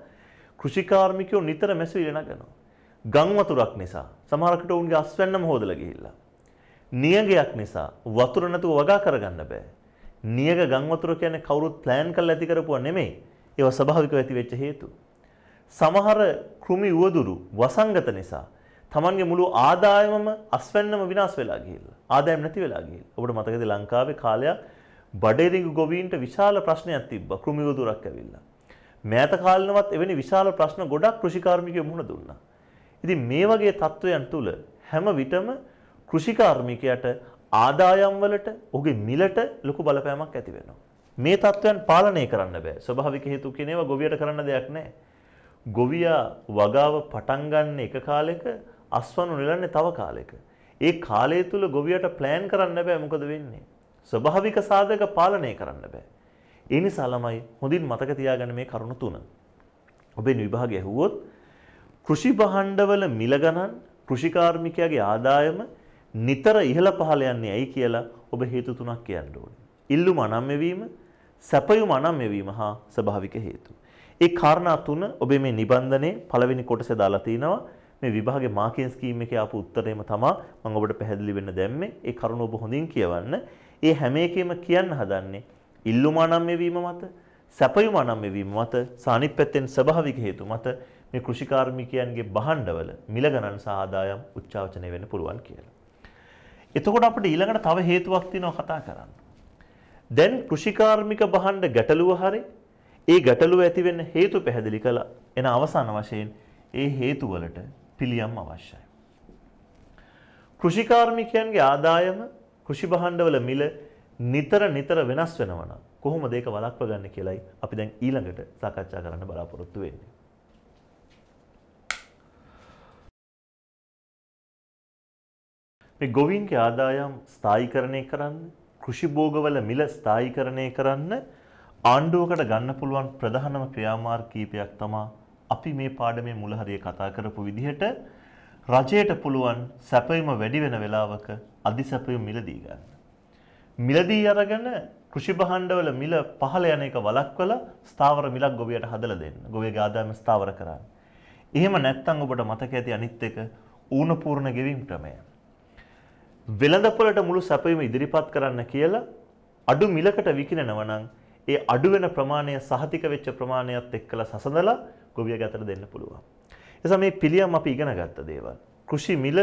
කෘෂිකාර්මිකයෝ නිතර මැසිරි නගනවා. ගම් වතුරක් නිසා සමහරකට උන්ගේ අස්වැන්නම හොදලා ගිහිල්ලා. නියගයක් නිසා වතුර නැතුව වගා කරගන්න බෑ. නියග ගම් වතුර කියන්නේ කවුරුත් ප්ලෑන් කරලා ඇති කරපුවා නෙමෙයි. ඒවා ස්වභාවිකව ඇති වෙච්ච හේතු. සමහර කෘමි උවදුරු වසංගත නිසා තමන්ගේ මුළු ආදායමම අස්වැන්නම විනාශ වෙලා ගිහිල්ලා. ආදායම නැති වෙලා ගිහිල්ලා. ඔබට මතකද ලංකාවේ කාලයක් බඩේරිඟු ගොවීන්ට විශාල ප්‍රශ්නයක් තිබ්බා කෘමි උවදුරක් ඇවිල්ලා. මෑත කාලනවත් එවැනි විශාල ප්‍රශ්න ගොඩක් කෘෂිකාර්මිකයෝ මුහුණ දුන්නා. ඉතින් මේ වගේ තත්ත්වයන් තුළ හැම විටම කෘෂිකාර්මිකයට ආදායම් වලට ඔහුගේ මිලට ලොකු බලපෑමක් ඇති වෙනවා. මේ තත්ත්වයන් පාලනය කරන්න බෑ. ස්වභාවික හේතු කෙනේවා ගොවියට කරන්න දෙයක් නැහැ. ගොවියා වගාව පටන් ගන්න එක කාලෙක අස්වනු නෙලන්නේ තව කාලෙක. ඒ කාලය තුල ගොවියට ප්ලෑන් කරන්න බෑ මොකද වෙන්නේ? ස්වභාවික සාධක පාලනය කරන්න බෑ. ඒ නිසා ළමයි හොඳින් මතක තියාගන්න මේ කරුණු තුන. ඔබෙන් විභාගය ඇහුවොත් කෘෂි භාණ්ඩවල මිල ගණන්, කෘෂිකාර්මිකයාගේ ආදායම නිතර ඉහළ පහළ යන්නේ ඇයි කියලා ඔබ හේතු තුනක් කියන්න ඕනේ. ඉල්ලුම අනම්මවීම, සැපයුම අනම්මවීම හා ස්වභාවික හේතු. ඒ කාරණා තුන ඔබේ මේ නිබන්ධනයේ පළවෙනි කොටසේ දාලා තිනවා. මේ විභාගේ මාකින් ස්කීම් එකේ ආපු උත්තරේම තමයි මම ඔබට පැහැදිලි වෙන්න දැම්මේ. ඒ කරුණ ඔබ හොඳින් කියවන්න. ඒ හැම එකෙම කියන්න හදන්නේ ඉල්ලුම අනම්මවීම මත, සැපයුම අනම්මවීම මත, සානිත් පැත්තෙන් ස්වභාවික හේතු මත මේ කෘෂිකාර්මිකයන්ගේ බහණ්ඩවල මිල ගණන් සහ ආදායම් උච්චාවචනය වෙන්න පුළුවන් කියලා. එතකොට අපිට ඊළඟට තව හේතුවක් තියෙනවා කතා කරන්න. දැන් කෘෂිකාර්මික බහඬ ගැටලුව හරි ඒ ගැටලුව ඇති වෙන්න හේතු පැහැදිලි කළා. එන අවසාන වශයෙන් ඒ හේතු වලට පිළියම් අවශ්‍යයි. කෘෂිකාර්මිකයන්ගේ ආදායම කෘෂි බහඬවල මිල නිතර නිතර වෙනස් වෙනවා නම් කොහොමද ඒක වළක්වා ගන්න කියලයි අපි දැන් ඊළඟට සාකච්ඡා කරන්න බලාපොරොත්තු වෙන්නේ. මේ ගොවීන්ගේ ආදායම් ස්ථායීකරණය කරන්න, කෘෂිභෝගවල මිල ස්ථායීකරණය කරන්න ආණ්ඩුවකට ගන්න පුළුවන් ප්‍රධානම ක්‍රියාමාර්ග කීපයක් තමයි අපි මේ පාඩමේ මුල හරිය කතා කරපු විදිහට රජයට පුළුවන් සැපයීම වැඩි වෙන වෙලාවක අධි සැපයීම මිලදී ගන්න. මිලදී අරගෙන කෘෂි භාණ්ඩවල මිල පහළ යන එක වළක්වලා ස්ථාවර මිලක් ගොවියට හදලා දෙන්න. ගොවියගේ ආදායම ස්ථාවර කරන්න. එහෙම නැත්නම් ඔබට මතක ඇති අනිත් එක ඌණ පූර්ණ ගෙවීම් ක්‍රමය. වෙළඳපොලට මුළු සැපයම ඉදිරිපත් කරන්න කියලා අඩු මිලකට විකිනනවා නම් ඒ අඩු වෙන ප්‍රමාණය සහතික වෙච්ච ප්‍රමාණයත් එක්කලා සසඳලා ගොවියගේ අතට දෙන්න පුළුවන්. එසම මේ පිළියම් අපි ඉගෙන ගත්ත දේවල්. කෘෂි මිල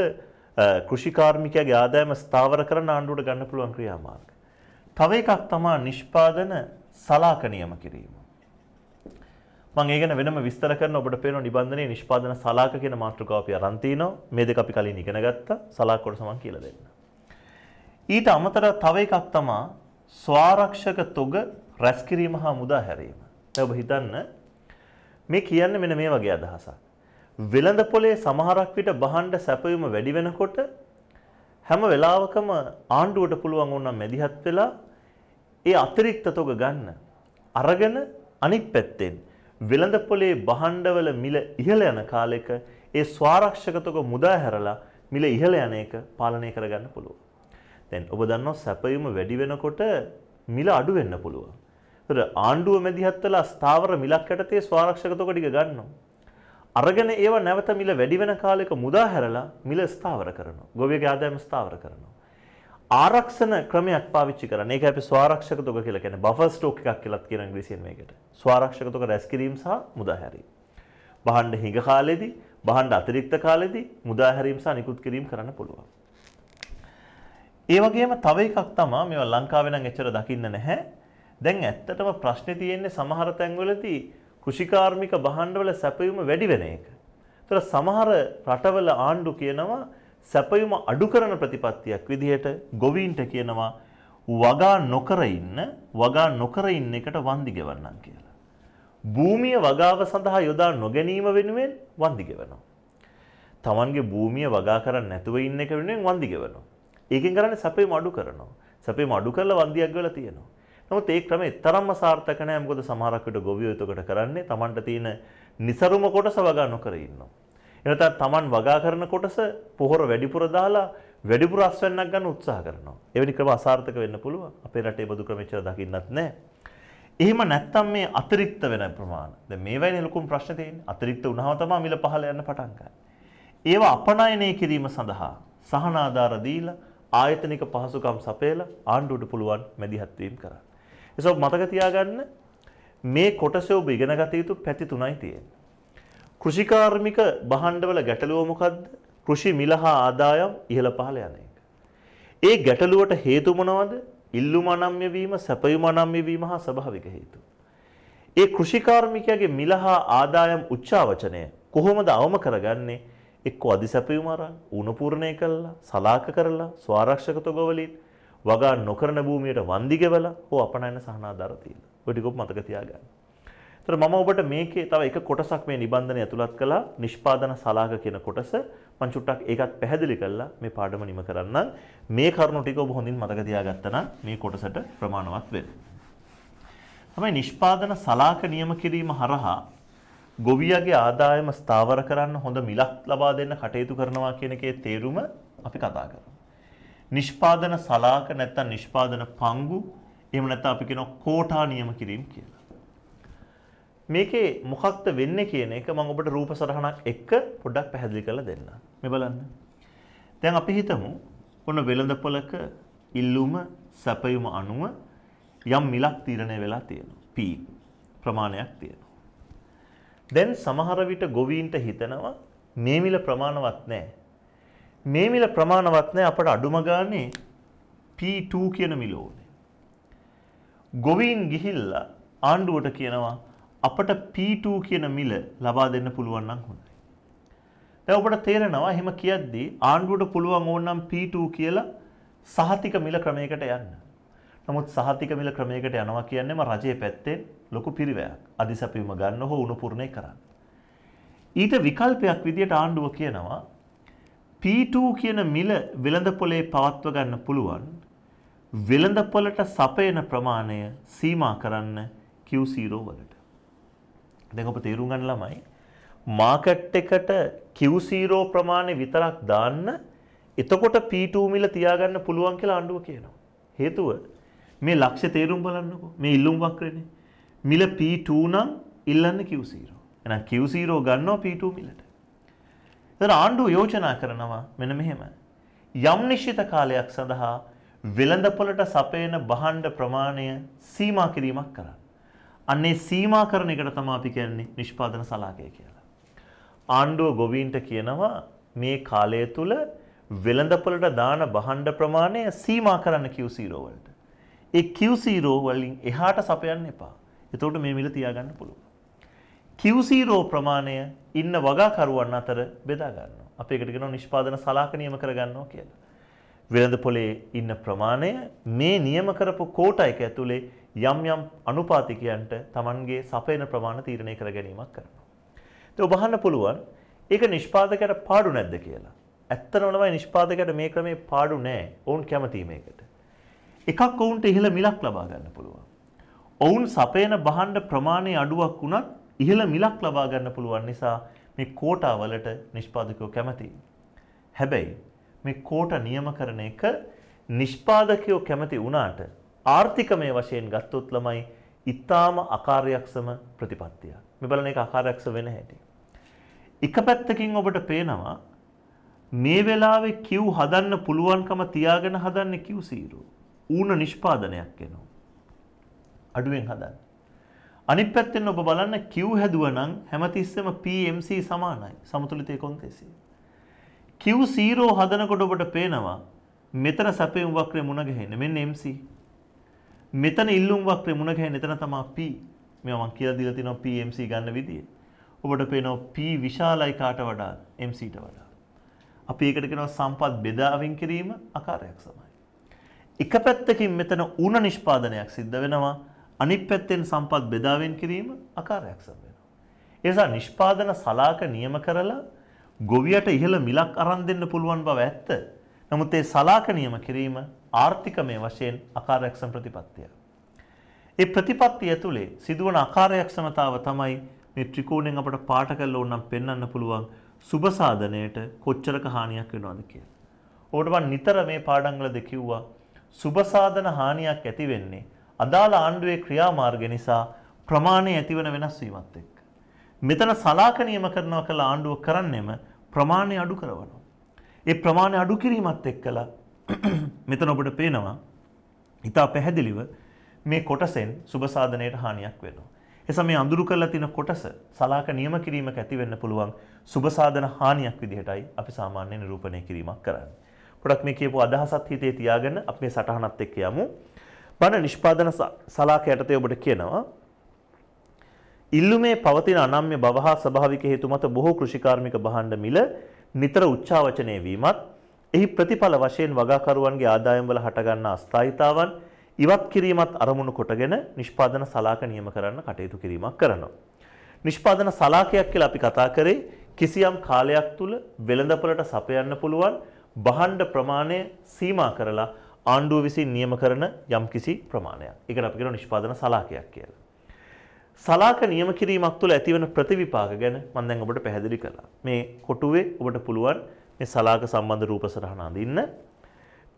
කෘෂිකාර්මිකයාගේ ආදායම ස්ථාවර කරන ආණ්ඩුවට ගන්න පුළුවන් ක්‍රියාමාර්ග. තව එකක් තමයි නිෂ්පාදන සලාක නියම කිරීම. මම ඒ ගැන වෙනම විස්තර කරන ඔබට පේන නිබන්ධනයේ නිෂ්පාදන සලාක කියන මාතෘකාව අපි අරන් තිනවා. මේ දෙක අපි කලින් ඉගෙන ගත්තා. සලාක කොට සමන් කියලා දෙන්න. ඊට අමතර තව එකක් තමා ස්වාරක්ෂක තොග රැස්කිරීම හා මුදා හැරීම. ඔබ හිතන්න මේ කියන්නේ මෙන්න මේ වගේ අදහසක්. වෙළඳ පොලේ සමහරක් විට බහණ්ඩ සැපයුම වැඩි වෙනකොට හැම වෙලාවකම ආණ්ඩුවට පුළුවන් වුණා මැදිහත් වෙලා ඒ අතිරික්ත තොග ගන්න. අරගෙන අනිත් පැත්තෙන් වෙළඳ පොලේ බහණ්ඩවල මිල ඉහළ යන කාලෙක ඒ ස්වාරක්ෂක තොග මුදා හැරලා මිල ඉහළ යන එක පාලනය කරගන්න පුළුවන්. දැන් ඔබ දන්නවා සැපයුම වැඩි වෙනකොට මිල අඩු වෙන්න පුළුවන්. ඒතර ආණ්ඩුව මැදිහත් වෙලා ස්ථාවර මිලක් යටතේ ස්වආරක්ෂක තොග ටික ගන්නවා. අරගෙන ඒව නැවත මිල වැඩි වෙන කාලයක මුදා හැරලා මිල ස්ථාවර කරනවා. ගොවියගේ ආදායම ස්ථාවර කරනවා. ආරක්ෂණ ක්‍රමයක් පාවිච්චි කරන ඒක අපි ස්වාරක්ෂක තොග කියලා කියන්නේ බෆර් ස්ටොක් එකක් කියලා කියන ඉංග්‍රීසියෙන් මේකට. ස්වාරක්ෂක තොග රැස් කිරීම සහ මුදාහැරීම. බහණ්ඩ හිඟ කාලෙදී, බහණ්ඩ අතිරික්ත කාලෙදී මුදාහැරීම සහ නිකුත් කිරීම කරන්න පුළුවන්. ඒ වගේම තව එකක් තමා මේවා ලංකාවේ නම් එච්චර දකින්න නැහැ. දැන් ඇත්තටම ප්‍රශ්නේ තියෙන්නේ සමහර තැන්වලදී කෘෂිකාර්මික බහණ්ඩවල සැපයුම වැඩි වෙන එක. ඒතර සමහර රටවල ආණ්ඩු කියනවා සැපයුම අඩු කරන ප්‍රතිපත්තියක් විදිහට ගොවීන්ට කියනවා වගා නොකර ඉන්න වගා නොකර ඉන්න එකට වන්දි ගෙවන්නම් කියලා. භූමිය වගාව සඳහා යොදා නොගැනීම වෙනුවෙන් වන්දි ගෙවනවා. තමන්ගේ භූමිය වගා කරන්නේ නැතුව ඉන්න එක වෙනුවෙන් වන්දි ගෙවනවා. ඒකෙන් කරන්නේ සැපේ මඩු කරනවා. සැපේ මඩු කරලා වන්දියක් ගල තියෙනවා. නමුත් ඒ ක්‍රමේ තරම්ම සාර්ථක නැහැ. මොකද සමහරක් විට ගොවියෝ එතකොට කරන්නේ Tamanට තියෙන નિසරුම කොටස වගා නොකර ඉන්නවා. එනතත් Taman වගා කරන කොටස පොහොර වැඩිපුර දාලා වැඩිපුර අස්වැන්නක් ගන්න උත්සාහ කරනවා. එවැනි ක්‍රම අසාර්ථක වෙන්න පුළුවන්. අපේ රටේ බදු ක්‍රම එච්චර දකින්නත් නැහැ. එහෙම නැත්තම් මේ අතිරික්ත වෙන ප්‍රමාණ. දැන් මේ වෙලාවේ ලොකුම ප්‍රශ්න තියෙන්නේ. අතිරික්ත වුණාම තමයි මිල පහළ යන්න පටන් ගන්න. ඒව අපනයනය කිරීම සඳහා සහනාධාර දීලා ආයතනික පහසුකම් සපයලා ආණ්ඩුවට පුළුවන් මැදිහත් වීම කරන්න. ඒසොබ් මතක තියාගන්න මේ කොටසේ ඔබ ඉගෙන ගත යුතු පැති තුනයි තියෙන්නේ. කෘෂිකාර්මික බහණ්ඩවල ගැටලුව මොකද්ද? කෘෂි මිල හා ආදායම් ඉහළ පහළ යන එක. ඒ ගැටලුවට හේතු මොනවද? ඉල්ලුම අනම්‍ය වීම, සැපයුම අනම්‍ය වීම හා ස්වභාවික හේතු. ඒ කෘෂිකාර්මිකයාගේ මිල හා ආදායම් උච්චාවචනය කොහොමද අවම කරගන්නේ? එක්කෝ අධිසැපයුම අරන් උණපූර්ණය කළා සලාක කරලා ස්වාරක්ෂකත ගොවලින් වගා නොකරන භූමියට වන්දි ගෙවලා හෝ අපනයන සහනාධාර තියලා. ඔය ටික මතක තියාගන්න. ඒතර මම ඔබට මේකේ තව එක කොටසක් මේ නිබන්ධනය ඇතුළත් කළා නිෂ්පාදන සලාක කියන කොටස. මම චුට්ටක් ඒකත් පැහැදිලි කළා මේ පාඩම නිම කරන්නම්. මේ කරුණු ටික ඔබ හොඳින් මතක තියාගත්තා මේ කොටසට ප්‍රමාණවත් වෙනවා. තමයි නිෂ්පාදන සලාක නියම කිරීම හරහා ගොවියගේ ආදායම ස්ථාවර කරන්න හොඳ මිලක් ලබා දෙන්න කටයුතු කරනවා කියන එකේ තේරුම අපි කතා කරමු. නිෂ්පාදන සලාක නැත්තම් නිෂ්පාදන පංගු එහෙම නැත්නම් අපි කියන කෝටා නියම කිරීම කියලා. මේකේ මොකක්ද වෙන්නේ කියන එක මම ඔබට රූප සටහනක් එක්ක පොඩ්ඩක් පැහැදිලි කරලා දෙන්න. මේ බලන්න. දැන් අපි හිතමු ඔන්න වෙළඳපොළක ඉල්ලුම සැපයුම අනුව යම් මිලක් තීරණය වෙලා තියෙනවා. P ප්‍රමාණයක් තියෙනවා. දැන් සමහර විට ගොවීන්ට හිතනවා මේ මිල ප්‍රමාණවත් නැහැ. මේ මිල ප්‍රමාණවත් නැහැ අපට අඩුම ගානේ P2 කියන මිල ඕනේ. ගොවීන් ගිහිල්ලා ආණ්ඩුවට කියනවා අපට P2 කියන මිල ලබා දෙන්න පුළුවන් නම් හොඳයි. දැන් ඔබට තේරෙනවා එහෙම කියද්දී ආණ්ඩුවට පුළුවන් ඕනනම් P2 කියලා සහතික මිල ක්‍රමයකට යන්න. නමුත් සහතික මිල ක්‍රමයකට යනවා කියන්නේම රජයේ පැත්තෙන් ලොකු පිරිවැයක් අධිසැපීම ගන්න හෝ උණුපුරණය කරන්න. ඊට විකල්පයක් විදියට ආණ්ඩුව කියනවා P2 කියන මිල වෙළඳ පොලේ පවත්ව ගන්න පුළුවන් වෙළඳ පොලට සපයන ප්‍රමාණය සීමා කරන්න Q0 වලට. දැන් ඔබ තේරුම් ගන්න ළමයි මාකට් එකට Q0 ප්‍රමාණය විතරක් දාන්න එතකොට P2 මිල තියාගන්න පුළුවන් කියලා ආණ්ඩුව කියනවා. හේතුව මේ ලක්ෂ්‍ය තේරුම් බලන්නකෝ. මේ ඉල්ලුම් වක්‍රනේ. මිල P2 නම් ඉල්ලන්න Q0. එහෙනම් Q0 ගන්නවා P2 මිලට. ඒතර ආණ්ඩුව යෝජනා කරනවා මෙන්න මෙහෙම. යම් නිශ්චිත කාලයක් සඳහා වෙළඳපොළට සපයන බහණ්ඩ ප්‍රමාණය සීමා කිරීමක් කරන්න. අන්නේ සීමා කරන එකට තමයි අපි කියන්නේ නිෂ්පාදන සලාකය කියලා. ආණ්ඩුව ගොවීන්ට කියනවා මේ කාලය තුල වෙළඳපොළට දාන බහණ්ඩ ප්‍රමාණය සීමා කරන්න Q0 වලට. ඒ Q0 වලින් එහාට සපයන්න එපා. එතකොට මේ මිල තියාගන්න පුළුවන්. Q0 ප්‍රමාණය ඉන්න වගාකරුවන් අතර බෙදා ගන්නවා. අපි ඒකට කියනවා නිෂ්පාදන සලාක නියම කරගන්නවා කියලා. වෙළඳ පොලේ ඉන්න ප්‍රමාණය මේ නියම කරපු කෝටා එක ඇතුලේ යම් යම් අනුපාතිකයන්ට Tamanගේ සපයන ප්‍රමාණය තීරණය කර ගැනීමක් කරනවා. ඒක ඔබහන්න පුළුවන් ඒක නිෂ්පාදකයට පාඩු නැද්ද කියලා. ඇත්තනම තමයි නිෂ්පාදකයට මේ ක්‍රමේ පාඩු නැහැ. ඔවුන් කැමති මේකට. එකක් ඔවුන්ට ඉහළ මිලක් ලබා ගන්න පුළුවන්. ඔවුන් සපයන බහන්ඩ ප්‍රමාණය අඩුවක් වුණත් ඉහළ මිලක් ලබා ගන්න පුළුවන් නිසා මේ කෝටාවලට නිෂ්පාදකයෝ කැමති. හැබැයි මේ කෝට නියම කරන එක නිෂ්පාදකයෝ කැමති වුණාට ආර්ථිකමය වශයෙන් ගත්තොත් ළමයි ඉතාම අකාර්යක්ෂම ප්‍රතිපත්තිය. මේ බලන එක අකාර්යක්ෂ වෙන හැටි. එක පැත්තකින් ඔබට පේනවා මේ වෙලාවේ කිව් හදන්න පුළුවන්කම තියාගෙන හදන්න කිව් සීරු. ඌන නිෂ්පාදනයක් එනවා. අඩුවෙන් හදන්න. අනිත් පැත්තෙන් ඔබ බලන්න Q හැදුවනම් හැමතිස්සෙම PMC සමානයි සමතුලිතයේ කොන්තේසිය. Q0 හදනකොට ඔබට පේනවා මෙතන සැපයුම් වක්‍රය මුණ ගැහෙන්නේ මෙන්න MC. මෙතන ඉල්ලුම් වක්‍රය මුණ ගැහෙන්නේ එතන තමයි P. මේවා මම කියලා දීලා තිනවා PMC ගන්න විදිය. ඔබට පේනවා P විශාලයි කාට වඩා MCට වඩා. අපි ඒකට කියනවා සම්පත් බෙදාවින් කිරීම අකාරයක් සමයි. එක පැත්තකින් මෙතන ඌණ නිෂ්පාදනයක් සිද්ධ වෙනවා. අනිත් පැත්තෙන් සම්පත් බෙදාවෙන් කිරීම අකාර්යක්ෂම වෙනවා. ඒ නිසා නිෂ්පාදන සලාක නියම කරලා ගොවියට ඉහළ මිලක් අරන් දෙන්න පුළුවන් බව ඇත්ත. නමුත් ඒ සලාක නියම කිරීම ආර්ථිකමය වශයෙන් අකාර්යක්ෂම ප්‍රතිපත්තියක්. ඒ ප්‍රතිපත්තිය ඇතුලේ සිදුවන අකාර්යක්ෂමතාව තමයි මේ ත්‍රිකෝණයෙන් අපට පාට කරලා උනම් පෙන්වන්න පුළුවන් සුබ සාධනයට කොච්චරක හානියක් වෙනවද කියලා. ඕකට මම නිතර මේ පාඩම්වලදී කිව්වා සුබ සාධන හානියක් ඇති වෙන්නේ අදාළ ආණ්ඩුවේ ක්‍රියාමාර්ග නිසා ප්‍රමාණය ඇතිවන වෙනස් වීමත් එක්ක. මෙතන සලාක නියම කරනවා කියලා ආණ්ඩුව කරන්නෙම ප්‍රමාණය අඩු කරවනවා. ඒ ප්‍රමාණය අඩු කිරීමත් එක්කලා මෙතන ඔබට පේනවා ඉතා පැහැදිලිව මේ කොටසෙන් සුබසාධනයට හානියක් වෙනවා. එස මේ අඳුරු කරලා තියෙන කොටස සලාක නියම කිරීමක ඇති වෙන්න පුළුවන් සුබසාධන හානියක් විදිහටයි අපි සාමාන්‍ය නිරූපණය කිරීමක් කරන්නේ. පොඩක් මේ කියපු අදහසත් හිතේ තියාගෙන අපි මේ සටහනත් එක්ක යමු. බණ නිෂ්පාදන සලාක යටතේ ඔබට කියනවා ඉල්ලුමේ පවතින අනම්‍ය බව හා ස්වභාවික හේතු මත බොහෝ කෘෂිකාර්මික භාණ්ඩ මිල නිතර උච්චාවචනය වීමත් එහි ප්‍රතිඵල වශයෙන් වගාකරුවන්ගේ ආදායම් වල හටගන්නා අස්ථායිතාවන් ඉවත් කිරීමත් අරමුණු කොටගෙන නිෂ්පාදන සලාක නියම කරන්න කටයුතු කිරීමක් කරනවා. නිෂ්පාදන සලාකයක් කියලා අපි කතා කරේ කිසියම් කාලයක් තුල වෙළඳපොළට සපයන්න පුළුවන් භාණ්ඩ ප්‍රමාණය සීමා කරලා ආණ්ඩුව විසින් නියම කරන යම්කිසි ප්‍රමාණයක්. ඒකට අපි කියනවා නිෂ්පාදන සලාකයක් කියලා. සලාක නියම කිරීමක් තුළ ඇතිවන ප්‍රතිවිපාක ගැන මම දැන් ඔබට පැහැදිලි කළා. මේ කොටුවේ ඔබට පුළුවන් මේ සලාක සම්බන්ධ රූප සරහන අඳින්න.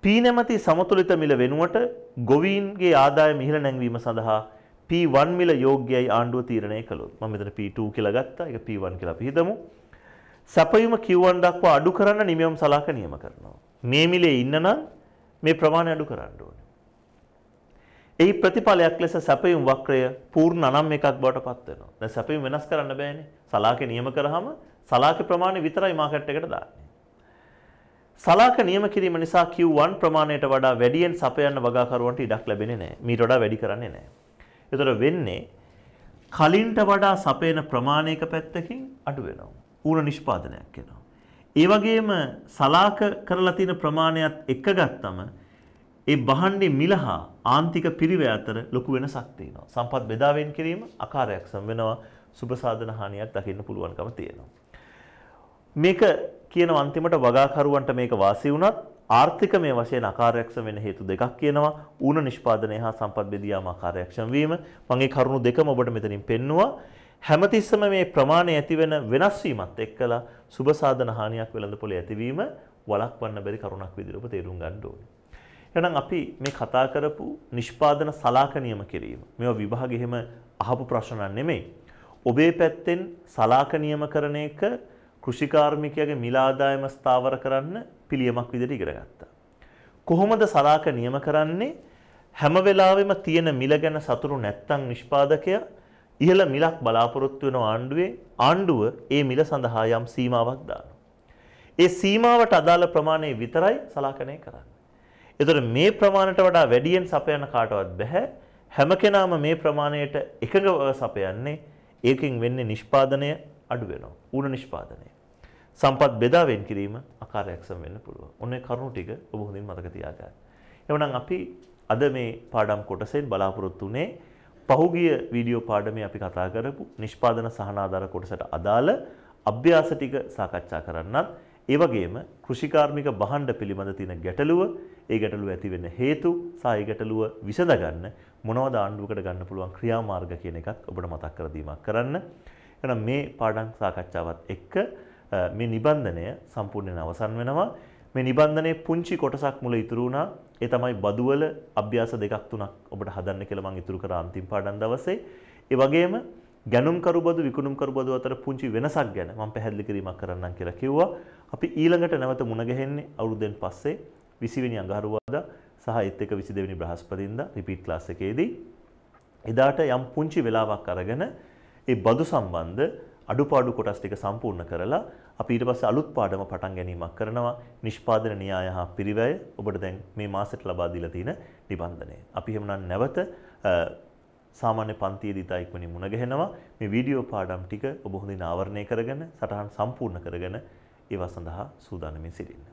P නැමැති සමතුලිත මිල වෙනුවට ගොවීන්ගේ ආදායම ඉහළ නැංවීම සඳහා P1 මිල යෝග්‍යයි ආණ්ඩුව තීරණය කළොත්. මම මෙතන P2 කියලා ගත්තා. ඒක P1 කියලා අපි හිතමු. සැපයුම Q1 දක්වා අඩු කරන්න නිමයම් සලාක නියම කරනවා. මේ මිලේ ඉන්න නම් මේ ප්‍රමාණය අඩු කරන්න ඕනේ. එහි ප්‍රතිඵලයක් ලෙස සැපයුම් වක්‍රය පූර්ණ අනම් එකක් බවට පත් වෙනවා. දැන් සැපයුම් වෙනස් කරන්න බෑනේ. සලාකේ නියම කරාම සලාකේ ප්‍රමාණය විතරයි මාකට් එකට දාන්නේ. සලාක නියම කිරීම නිසා Q1 ප්‍රමාණයට වඩා වැඩියෙන් සපයන්න වගාකරුවන්ට ඉඩක් ලැබෙන්නේ නැහැ. මීට වඩා වැඩි කරන්නේ නැහැ. ඒතර වෙන්නේ කලින්ට වඩා සපයන ප්‍රමාණයක පැත්තකින් අඩු වෙනවා. ඌන නිෂ්පාදනයක් වෙනවා. ඒ වගේම සලාක කරලා තියෙන ප්‍රමාණයත් එක ගත්තම ඒ බහන්නේ මිලහා ආන්තික පිරිව අතර ලොකු වෙනසක් තියෙනවා. සම්පත් බෙදාවෙන් කිරීම අකාරයක් සම් වෙනවා. සුබ සාධන හානියක් දකින්න පුළුවන්කම තියෙනවා. මේක කියන අන්තිමට වගාකරුවන්ට මේක වාසි වුණත් ආර්ථිකමය වශයෙන් අකාර්යක්ෂම වෙන හේතු දෙකක් කියනවා ඌන නිෂ්පාදනය හා සම්පත් බෙදියාම අකාර්යක්ෂම වීම මම කරුණු දෙකම ඔබට මෙතනින් පෙන්නවා හැමතිස්සම මේ ප්‍රමාණය ඇතිවෙන වෙනස් වීමත් එක්කලා සුබ සාධන හානියක් වෙළඳපොලේ ඇතිවීම වළක්වන්න බැරි කරුණක් විදිහට ඔබ තේරුම් ගන්න ඕනේ. එහෙනම් අපි මේ කතා කරපු නිෂ්පාදන සලාකනියම කිරීම මේවා විභාගෙ එහෙම අහපු ප්‍රශ්න නෙමෙයි. ඔබේ පැත්තෙන් සලාකනියම කරන එක කෘෂිකාර්මිකයාගේ මිල ආදායම ස්ථාවර කරන්න පිළියමක් විදිහට ඉගෙන ගත්තා. කොහොමද සලාක නියම කරන්නේ? හැම වෙලාවෙම තියෙන මිල ගැන සතුරු නැත්තම් නිෂ්පාදකයා ඉහළ මිලක් බලාපොරොත්තු වෙන ආණ්ඩුවේ ආණ්ඩුව ඒ මිල සඳහා යම් සීමාවක් දානවා. ඒ සීමාවට අදාළ ප්‍රමාණය විතරයි සලකනය කරන්නේ. එතකොට මේ ප්‍රමාණයට වඩා වැඩියෙන් සපයන කාටවත් බෑ. හැම කෙනාම මේ ප්‍රමාණයට එකඟව සපයන්නේ ඒකෙන් වෙන්නේ නිෂ්පාදනය අඩු වෙනවා. ඌණ නිෂ්පාදනය. සම්පත් බෙදා වෙන් කිරීම අකාර්යක්ෂම වෙන්න පුළුවන්. ඔන්නේ කරුණු ටික ඔබ හොඳින් මතක තියාගන්න. එවනම් අපි අද මේ පාඩම් කොටසෙන් බලාපොරොත්තු වෙන්නේ පහුගිය වීඩියෝ පාඩමේ අපි කතා කරපු නිෂ්පාදන සහනාධාර කොටසට අදාළ අභ්‍යාස ටික සාකච්ඡා කරන්නත් ඒ වගේම කෘෂිකාර්මික බහණ්ඩ පිළිබඳ තියෙන ගැටලුව, ඒ ගැටලුව ඇති වෙන හේතු, සහ ඒ ගැටලුව විසඳගන්න මොනවද ආණ්ඩුවකට ගන්න පුළුවන් ක්‍රියාමාර්ග කියන එකත් ඔබට මතක් කර දීමක් කරන්න. එහෙනම් මේ පාඩම් සාකච්ඡාවත් එක්ක මේ නිබන්ධනය සම්පූර්ණයෙන් අවසන් වෙනවා. මේ නිබන්ධනයේ පුංචි කොටසක් මුල ඉතුරු වුණා. ඒ තමයි බදුවල අභ්‍යාස දෙකක් තුනක් ඔබට හදන්න කියලා මම ඉතුරු කරා අන්තිම පාඩම් දවසේ. ඒ වගේම ගැණුම්කරු බදු විකුණුම්කරු බදු අතර පුංචි වෙනසක් ගැන මම පැහැදිලි කිරීමක් කරන්නම් කියලා කිව්වා. අපි ඊළඟට නැවත මුණ ගැහෙන්නේ අවුරුද්දෙන් පස්සේ 20 වෙනි අඟහරුවාදා සහ ඒත් එක්ක 22 වෙනි බ්‍රහස්පතින්දා රිපීට් ක්ලාස් එකේදී. එදාට යම් පුංචි වෙලාවක් අරගෙන ඒ බදු සම්බන්ධ අඩුපාඩු කොටස් ටික සම්පූර්ණ කරලා අපි ඊට පස්සේ අලුත් පාඩම පටන් ගැනීමක් කරනවා. නිෂ්පාදන න්‍යාය හා පිරිවැය ඔබට දැන් මේ මාසෙට ලබා දීලා තියෙන නිබන්ධනය. අපි එහෙමනම් නැවත සාමාන්‍ය පන්තියේදී තයික්මනින් මුණ ගැහෙනවා. මේ වීඩියෝ පාඩම් ටික ඔබ හොඳින් ආවරණය කරගෙන සටහන් සම්පූර්ණ කරගෙන ඒවා සඳහා සූදානමින් සිටින්න.